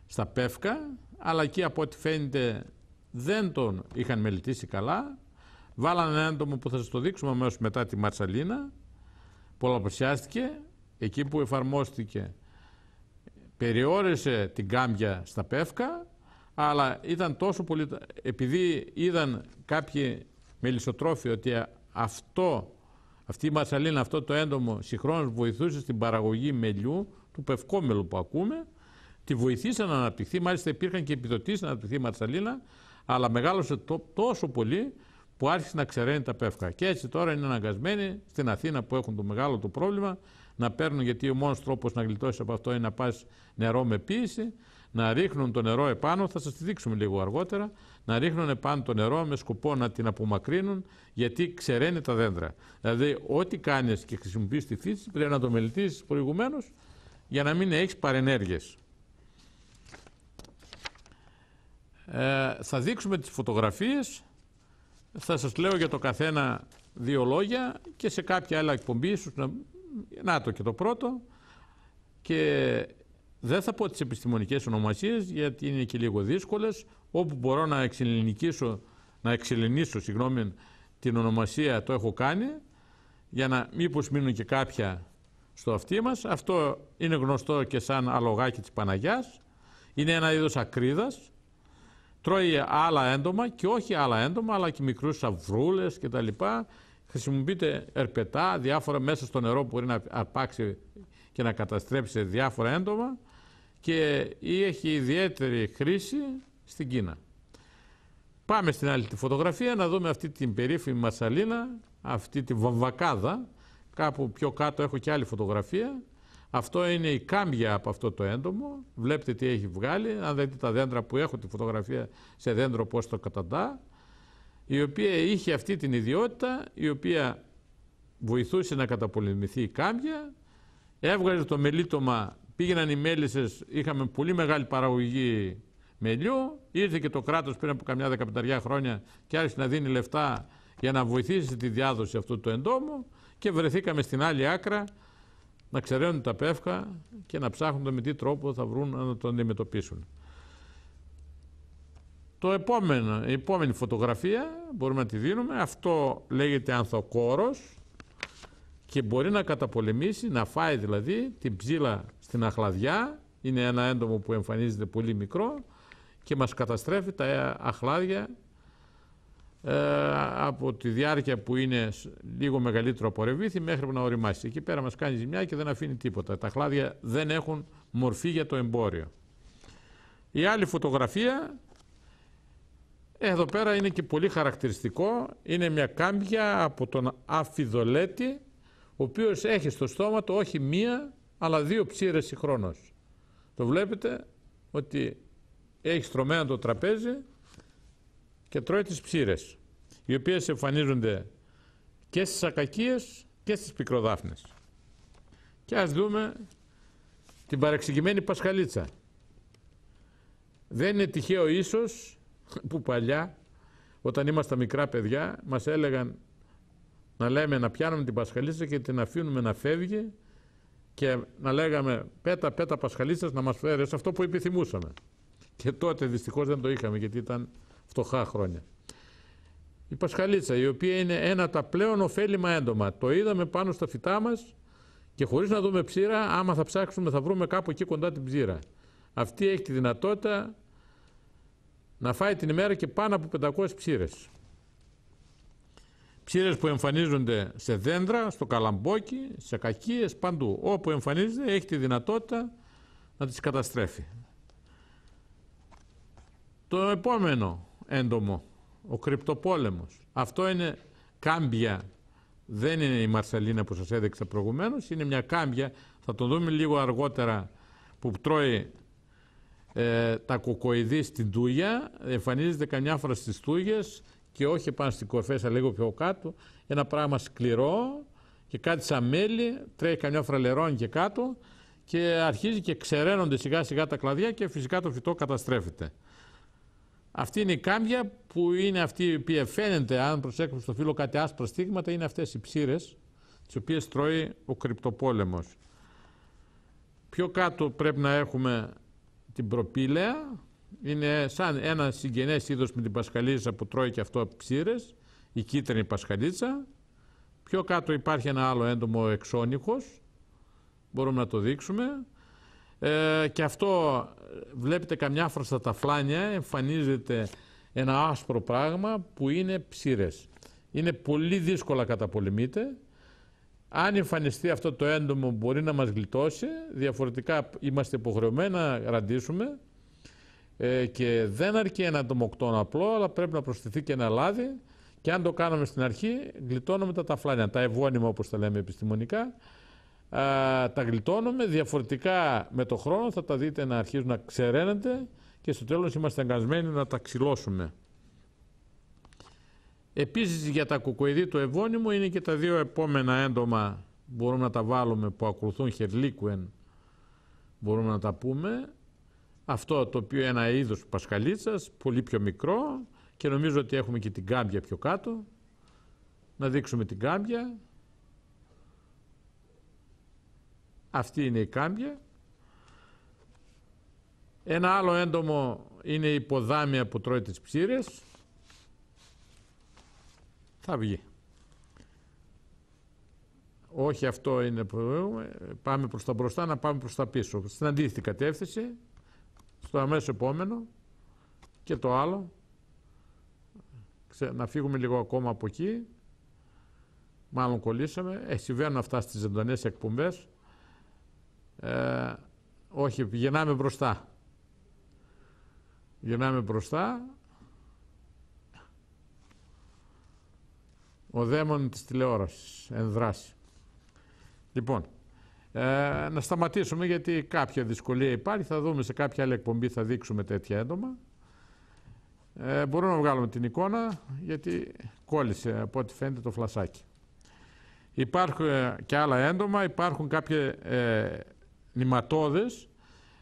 στα πεύκα αλλά εκεί από ό,τι φαίνεται δεν τον είχαν μελετήσει καλά. Βάλανε ένα έντομο που θα σας το δείξουμε αμέσως μετά τη Ματσαλίνα. Πολλαπλασιάστηκε εκεί που εφαρμόστηκε. Περιόρισε την κάμπια στα πεύκα, αλλά ήταν τόσο πολύ... Επειδή είδαν κάποιοι μελισσοτρόφοι ότι αυτό, αυτή η μαρσαλίνα, αυτό το έντομο συγχρόνως βοηθούσε στην παραγωγή μελιού, του πευκόμελου που ακούμε, τη βοηθήσαν να αναπτυχθεί. Μάλιστα υπήρχαν και επιδοτήσεις να αναπτυχθεί η Μαρσαλίνα, αλλά μεγάλωσε τόσο πολύ που άρχισε να ξεραίνει τα πεύκα. Και έτσι τώρα είναι αναγκασμένοι στην Αθήνα που έχουν το μεγάλο το πρόβλημα να παίρνουν, γιατί ο μόνος τρόπος να γλιτώσεις από αυτό είναι να πας νερό με πίεση, να ρίχνουν το νερό επάνω, θα σας τη δείξουμε λίγο αργότερα, να ρίχνουν επάνω το νερό με σκοπό να την απομακρύνουν, γιατί ξεραίνει τα δέντρα. Δηλαδή, ό,τι κάνεις και χρησιμοποιείς τη φύση πρέπει να το μελετήσεις προηγουμένως για να μην έχεις παρενέργειες. Ε, θα δείξουμε τις φωτογραφίες, θα σας λέω για το καθένα δύο λόγια και σε κάποια άλλα εκπομπή, ίσως να, να το και το πρώτο. Και δεν θα πω τις επιστημονικές ονομασίες γιατί είναι και λίγο δύσκολες. Όπου μπορώ να εξελινικήσω, να εξελινήσω, συγγνώμη, την ονομασία το έχω κάνει για να μήπως μείνουν και κάποια στο αυτί μας. Αυτό είναι γνωστό και σαν αλογάκι της Παναγιάς. Είναι ένα είδος ακρίδας τρώει άλλα έντομα και όχι άλλα έντομα, αλλά και μικρούς σαυρούλες και τα λοιπά. Χρησιμοποιείται ερπετά, διάφορα μέσα στο νερό που μπορεί να αρπάξει και να καταστρέψει διάφορα έντομα και ή έχει ιδιαίτερη χρήση στην Κίνα. Πάμε στην άλλη τη φωτογραφία να δούμε αυτή την περίφημη μασαλίνα, αυτή τη βαμβακάδα. Κάπου πιο κάτω έχω και άλλη φωτογραφία αυτό είναι η κάμπια από αυτό το έντομο. Βλέπετε τι έχει βγάλει. Αν δείτε τα δέντρα που έχω, τη φωτογραφία σε δέντρο πώς το καταντά. Η οποία είχε αυτή την ιδιότητα, η οποία βοηθούσε να καταπολεμηθεί η κάμπια. Έβγαζε το μελίτομα, πήγαιναν οι μέλισσες, είχαμε πολύ μεγάλη παραγωγή μελιού. Ήρθε και το κράτος πριν από καμιά δεκαπενταριά χρόνια και άρχισε να δίνει λεφτά για να βοηθήσει τη διάδοση αυτού του εντόμου και βρεθήκαμε στην άλλη άκρα να ξεραίνουν τα πεύκα και να ψάχνουν με τι τρόπο θα βρουν να το αντιμετωπίσουν. Το επόμενο, η επόμενη φωτογραφία μπορούμε να τη δίνουμε. Αυτό λέγεται ανθοκόρος και μπορεί να καταπολεμήσει, να φάει δηλαδή την ψήλα στην αχλαδιά. Είναι ένα έντομο που εμφανίζεται πολύ μικρό και μας καταστρέφει τα αχλάδια ε, από τη διάρκεια που είναι λίγο μεγαλύτερο από μέχρι να οριμάσει. Εκεί πέρα μας κάνει ζημιά και δεν αφήνει τίποτα. Τα χλάδια δεν έχουν μορφή για το εμπόριο. Η άλλη φωτογραφία, ε, εδώ πέρα είναι και πολύ χαρακτηριστικό, είναι μια κάμπια από τον αφιδολέτη, ο οποίος έχει στο στόμα του όχι μία, αλλά δύο ψήρες συγχρόνως. Το βλέπετε ότι έχει στρωμένο το τραπέζι, και τρώει τις ψήρες, οι οποίες εμφανίζονται και στις ακακίες και στις πικροδάφνες. Και ας δούμε την παρεξηγημένη Πασχαλίτσα. Δεν είναι τυχαίο ίσως που παλιά, όταν ήμασταν μικρά παιδιά, μας έλεγαν να λέμε να πιάνουμε την Πασχαλίτσα και την αφήνουμε να φεύγει και να λέγαμε πέτα πέτα Πασχαλίτσας να μας φέρεις σε αυτό που επιθυμούσαμε. Και τότε δυστυχώς δεν το είχαμε γιατί ήταν φτωχά χρόνια. Η Πασχαλίτσα, η οποία είναι ένα τα πλέον ωφέλιμα έντομα. Το είδαμε πάνω στα φυτά μας και χωρίς να δούμε ψήρα, άμα θα ψάξουμε, θα βρούμε κάπου εκεί κοντά την ψήρα. Αυτή έχει τη δυνατότητα να φάει την ημέρα και πάνω από 500 ψήρες. Ψήρες που εμφανίζονται σε δέντρα, στο καλαμπόκι, σε κακίες, παντού. Όπου εμφανίζεται έχει τη δυνατότητα να τις καταστρέφει. Το επόμενο έντομο, ο κρυπτοπόλεμος. Αυτό είναι κάμπια, δεν είναι η Μαρσαλίνα που σας έδειξα προηγουμένως, είναι μια κάμπια, θα το δούμε λίγο αργότερα που τρώει ε, τα κοκοειδή στην Τούγια, εμφανίζεται καμιά φορά στις Τούγιες και όχι πάνω στην αλλά λίγο πιο κάτω, ένα πράγμα σκληρό και κάτι σαν μέλι, τρέχει καμιά φορά και κάτω και αρχίζει και ξεραίνονται σιγά σιγά τα κλαδιά και φυσικά το φυτό καταστρέφεται. Αυτή είναι η κάμπια που είναι αυτή η οποία φαίνεται, αν προσέχουμε στο φύλλο κάτι άσπρα στίγματα, είναι αυτές οι ψήρες, τις οποίες τρώει ο κρυπτοπόλεμος. Πιο κάτω πρέπει να έχουμε την προπήλαια, είναι σαν ένα συγγενές είδος με την πασχαλίτσα που τρώει και αυτό ψήρες, η κίτρινη πασχαλίτσα. Πιο κάτω υπάρχει ένα άλλο έντομο εξώνυχος, μπορούμε να το δείξουμε. Ε, και αυτό ε, βλέπετε καμιά φορά στα ταφλάνια εμφανίζεται ένα άσπρο πράγμα που είναι ψήρες. Είναι πολύ δύσκολα καταπολεμείται. Αν εμφανιστεί αυτό το έντομο μπορεί να μας γλιτώσει, διαφορετικά είμαστε υποχρεωμένοι να ραντίσουμε ε, και δεν αρκεί ένα ντομοκτόνο απλό, αλλά πρέπει να προσθεθεί και ένα λάδι και αν το κάνουμε στην αρχή γλιτώνουμε τα ταφλάνια, τα ευώνυμα όπως τα λέμε επιστημονικά, Α, τα γλιτώνουμε. Διαφορετικά με το χρόνο θα τα δείτε να αρχίζουν να ξεραίνονται και στο τέλος είμαστε εγκασμένοι να τα ξυλώσουμε. Επίσης για τα κουκοειδή του ευώνυμου είναι και τα δύο επόμενα έντομα μπορούμε να τα βάλουμε που ακολουθούν χερλίκουεν μπορούμε να τα πούμε αυτό το οποίο είναι ένα είδος πασκαλίτσας πολύ πιο μικρό και νομίζω ότι έχουμε και την κάμπια πιο κάτω να δείξουμε την κάμπια Αυτή είναι η κάμπια. Ένα άλλο έντομο είναι η υποδάμια που τρώει τις ψήρες. Θα βγει. Όχι αυτό είναι που πάμε προς τα μπροστά να πάμε προς τα πίσω. Στην αντίθετη κατεύθυνση, στο αμέσως επόμενο και το άλλο. Να φύγουμε λίγο ακόμα από εκεί. Μάλλον κολλήσαμε. Ε, συμβαίνουν αυτά στις ζωντανές εκπομπές. Ε, όχι, γεννάμε μπροστά. Γεννάμε μπροστά. Ο δαίμον της τηλεόρασης, ενδράση. Λοιπόν, ε, να σταματήσουμε γιατί κάποια δυσκολία υπάρχει. Θα δούμε σε κάποια άλλη εκπομπή θα δείξουμε τέτοια έντομα. Ε, μπορούμε να βγάλουμε την εικόνα γιατί κόλλησε από ό,τι φαίνεται το φλασάκι. Υπάρχουν ε, και άλλα έντομα, υπάρχουν κάποια ε, νηματώδες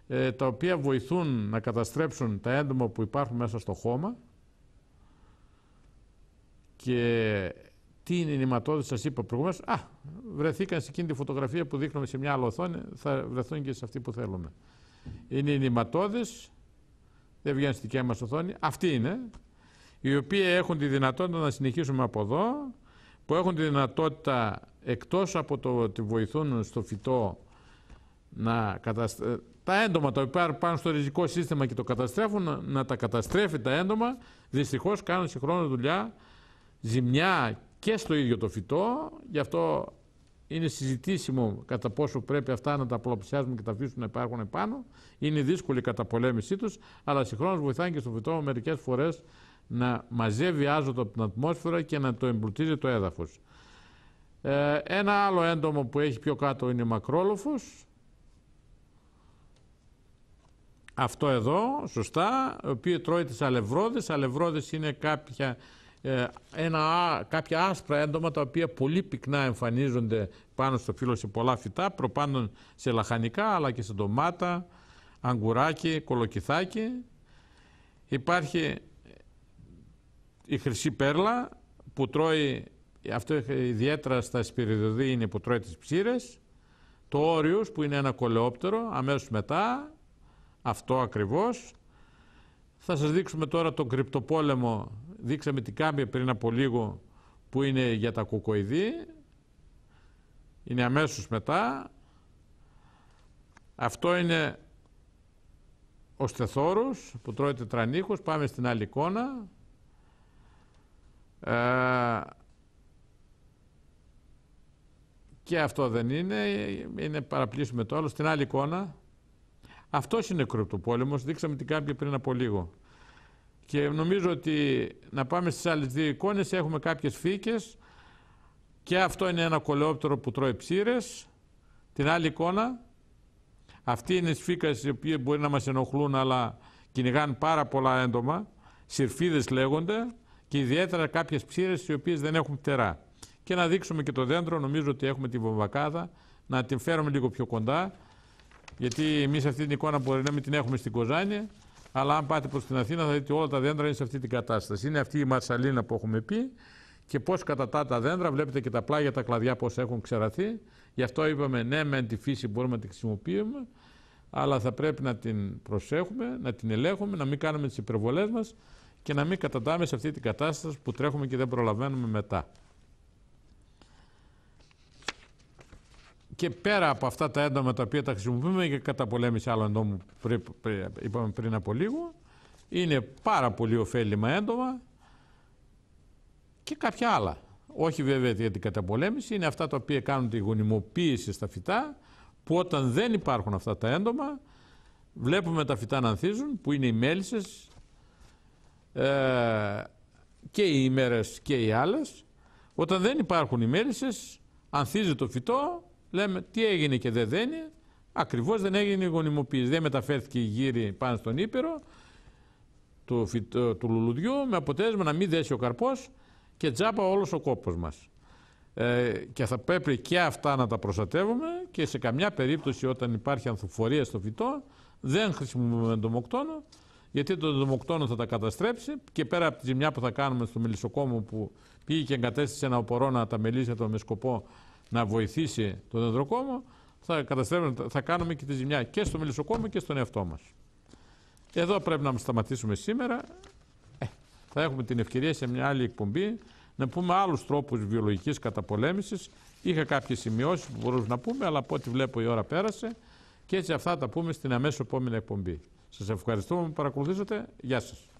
ε, τα οποία βοηθούν να καταστρέψουν τα έντομα που υπάρχουν μέσα στο χώμα και τι είναι οι νηματώδες σας είπα προηγουμένως α, βρεθήκαν σε εκείνη τη φωτογραφία που δείχνουμε σε μια άλλη οθόνη θα βρεθούν και σε αυτή που θέλουμε είναι οι νηματώδες δεν βγαίνουν στη δικιά μας οθόνη αυτοί είναι οι οποίοι έχουν τη δυνατότητα να συνεχίσουμε από εδώ που έχουν τη δυνατότητα εκτός από το ότι βοηθούν στο φυτό να καταστρέφουν ε, τα έντομα τα οποία πάνε στο ριζικό σύστημα και το καταστρέφουν, να, τα καταστρέφει τα έντομα, δυστυχώς κάνουν συγχρόνως δουλειά ζημιά και στο ίδιο το φυτό. Γι' αυτό είναι συζητήσιμο κατά πόσο πρέπει αυτά να τα απλοπλησιάζουμε και τα αφήσουν να υπάρχουν επάνω. Είναι δύσκολη η καταπολέμησή τους. αλλά συγχρόνως βοηθάει και στο φυτό μερικές φορές να μαζεύει άζωτο από την ατμόσφαιρα και να το εμπλουτίζει το έδαφος. Ε, ένα άλλο έντομο που έχει πιο κάτω είναι μακρόλοφος αυτό εδώ, σωστά, οποίο τρώει τις αλευρόδες. Αλευρόδες είναι κάποια, ε, ένα, κάποια άσπρα έντομα τα οποία πολύ πυκνά εμφανίζονται πάνω στο φύλλο σε πολλά φυτά, προπάντων σε λαχανικά αλλά και σε ντομάτα, αγκουράκι, κολοκυθάκι. Υπάρχει η χρυσή πέρλα που τρώει, αυτό ιδιαίτερα στα σπυριδοδή είναι που τρώει τις ψήρες, το όριος, που είναι ένα κολεόπτερο αμέσως μετά αυτό ακριβώς. Θα σας δείξουμε τώρα τον κρυπτοπόλεμο. Δείξαμε την κάμπια πριν από λίγο που είναι για τα κουκοειδή. Είναι αμέσως μετά. Αυτό είναι ο στεθόρος που τρώει τετρανίχους. Πάμε στην άλλη εικόνα. Ε, και αυτό δεν είναι. Είναι παραπλήσουμε το άλλο. Στην άλλη εικόνα αυτός είναι κρυπτοπόλεμο. Δείξαμε την κάποια πριν από λίγο. Και νομίζω ότι να πάμε στις άλλες δύο εικόνες. Έχουμε κάποιες φύκες. Και αυτό είναι ένα κολεόπτερο που τρώει ψήρες. Την άλλη εικόνα. Αυτή είναι σφίκα οι οποίε μπορεί να μας ενοχλούν, αλλά κυνηγάνε πάρα πολλά έντομα. Συρφίδες λέγονται και ιδιαίτερα κάποιες ψήρες οι οποίες δεν έχουν πτερά. Και να δείξουμε και το δέντρο. Νομίζω ότι έχουμε τη βομβακάδα. Να την φέρουμε λίγο πιο κοντά. Γιατί εμείς αυτή την εικόνα μπορεί να μην την έχουμε στην Κοζάνη, αλλά αν πάτε προς την Αθήνα θα δείτε όλα τα δέντρα είναι σε αυτή την κατάσταση. Είναι αυτή η μαρσαλίνα που έχουμε πει και πώς κατατά τα δέντρα. Βλέπετε και τα πλάγια, τα κλαδιά πώς έχουν ξεραθεί. Γι' αυτό είπαμε ναι, μεν τη φύση μπορούμε να τη χρησιμοποιούμε, αλλά θα πρέπει να την προσέχουμε, να την ελέγχουμε, να μην κάνουμε τις υπερβολές μας και να μην κατατάμε σε αυτή την κατάσταση που τρέχουμε και δεν προλαβαίνουμε μετά. και πέρα από αυτά τα έντομα τα οποία τα χρησιμοποιούμε κατά καταπολέμηση άλλων εντόμων είπαμε πριν από λίγο, είναι πάρα πολύ ωφέλιμα έντομα και κάποια άλλα. Όχι βέβαια για την καταπολέμηση, είναι αυτά τα οποία κάνουν τη γονιμοποίηση στα φυτά, που όταν δεν υπάρχουν αυτά τα έντομα, βλέπουμε τα φυτά να ανθίζουν, που είναι οι μέλισσες ε, και οι ημέρες και οι άλλες. Όταν δεν υπάρχουν οι μέλισσες, ανθίζει το φυτό λέμε τι έγινε και δεν δένει, Ακριβώς δεν έγινε η γονιμοποίηση. Δεν μεταφέρθηκε η γύρι πάνω στον Ήπειρο του, φυτο, ε, του λουλουδιού με αποτέλεσμα να μην δέσει ο καρπός και τζάπα όλος ο κόπος μας. Ε, και θα πρέπει και αυτά να τα προστατεύουμε και σε καμιά περίπτωση όταν υπάρχει ανθοφορία στο φυτό δεν χρησιμοποιούμε εντομοκτόνο γιατί το εντομοκτόνο θα τα καταστρέψει και πέρα από τη ζημιά που θα κάνουμε στο μελισσοκόμο που πήγε και εγκατέστησε ένα να τα μελίσια με σκοπό να βοηθήσει τον δεντροκόμο, θα, θα κάνουμε και τη ζημιά και στο μελισσοκόμο και στον εαυτό μας. Εδώ πρέπει να σταματήσουμε σήμερα. Ε, θα έχουμε την ευκαιρία σε μια άλλη εκπομπή να πούμε άλλους τρόπους βιολογικής καταπολέμησης. Είχα κάποιες σημειώσεις που μπορούμε να πούμε, αλλά από ό,τι βλέπω η ώρα πέρασε. Και έτσι αυτά τα πούμε στην αμέσως επόμενη εκπομπή. Σας ευχαριστούμε που παρακολουθήσατε. Γεια σας.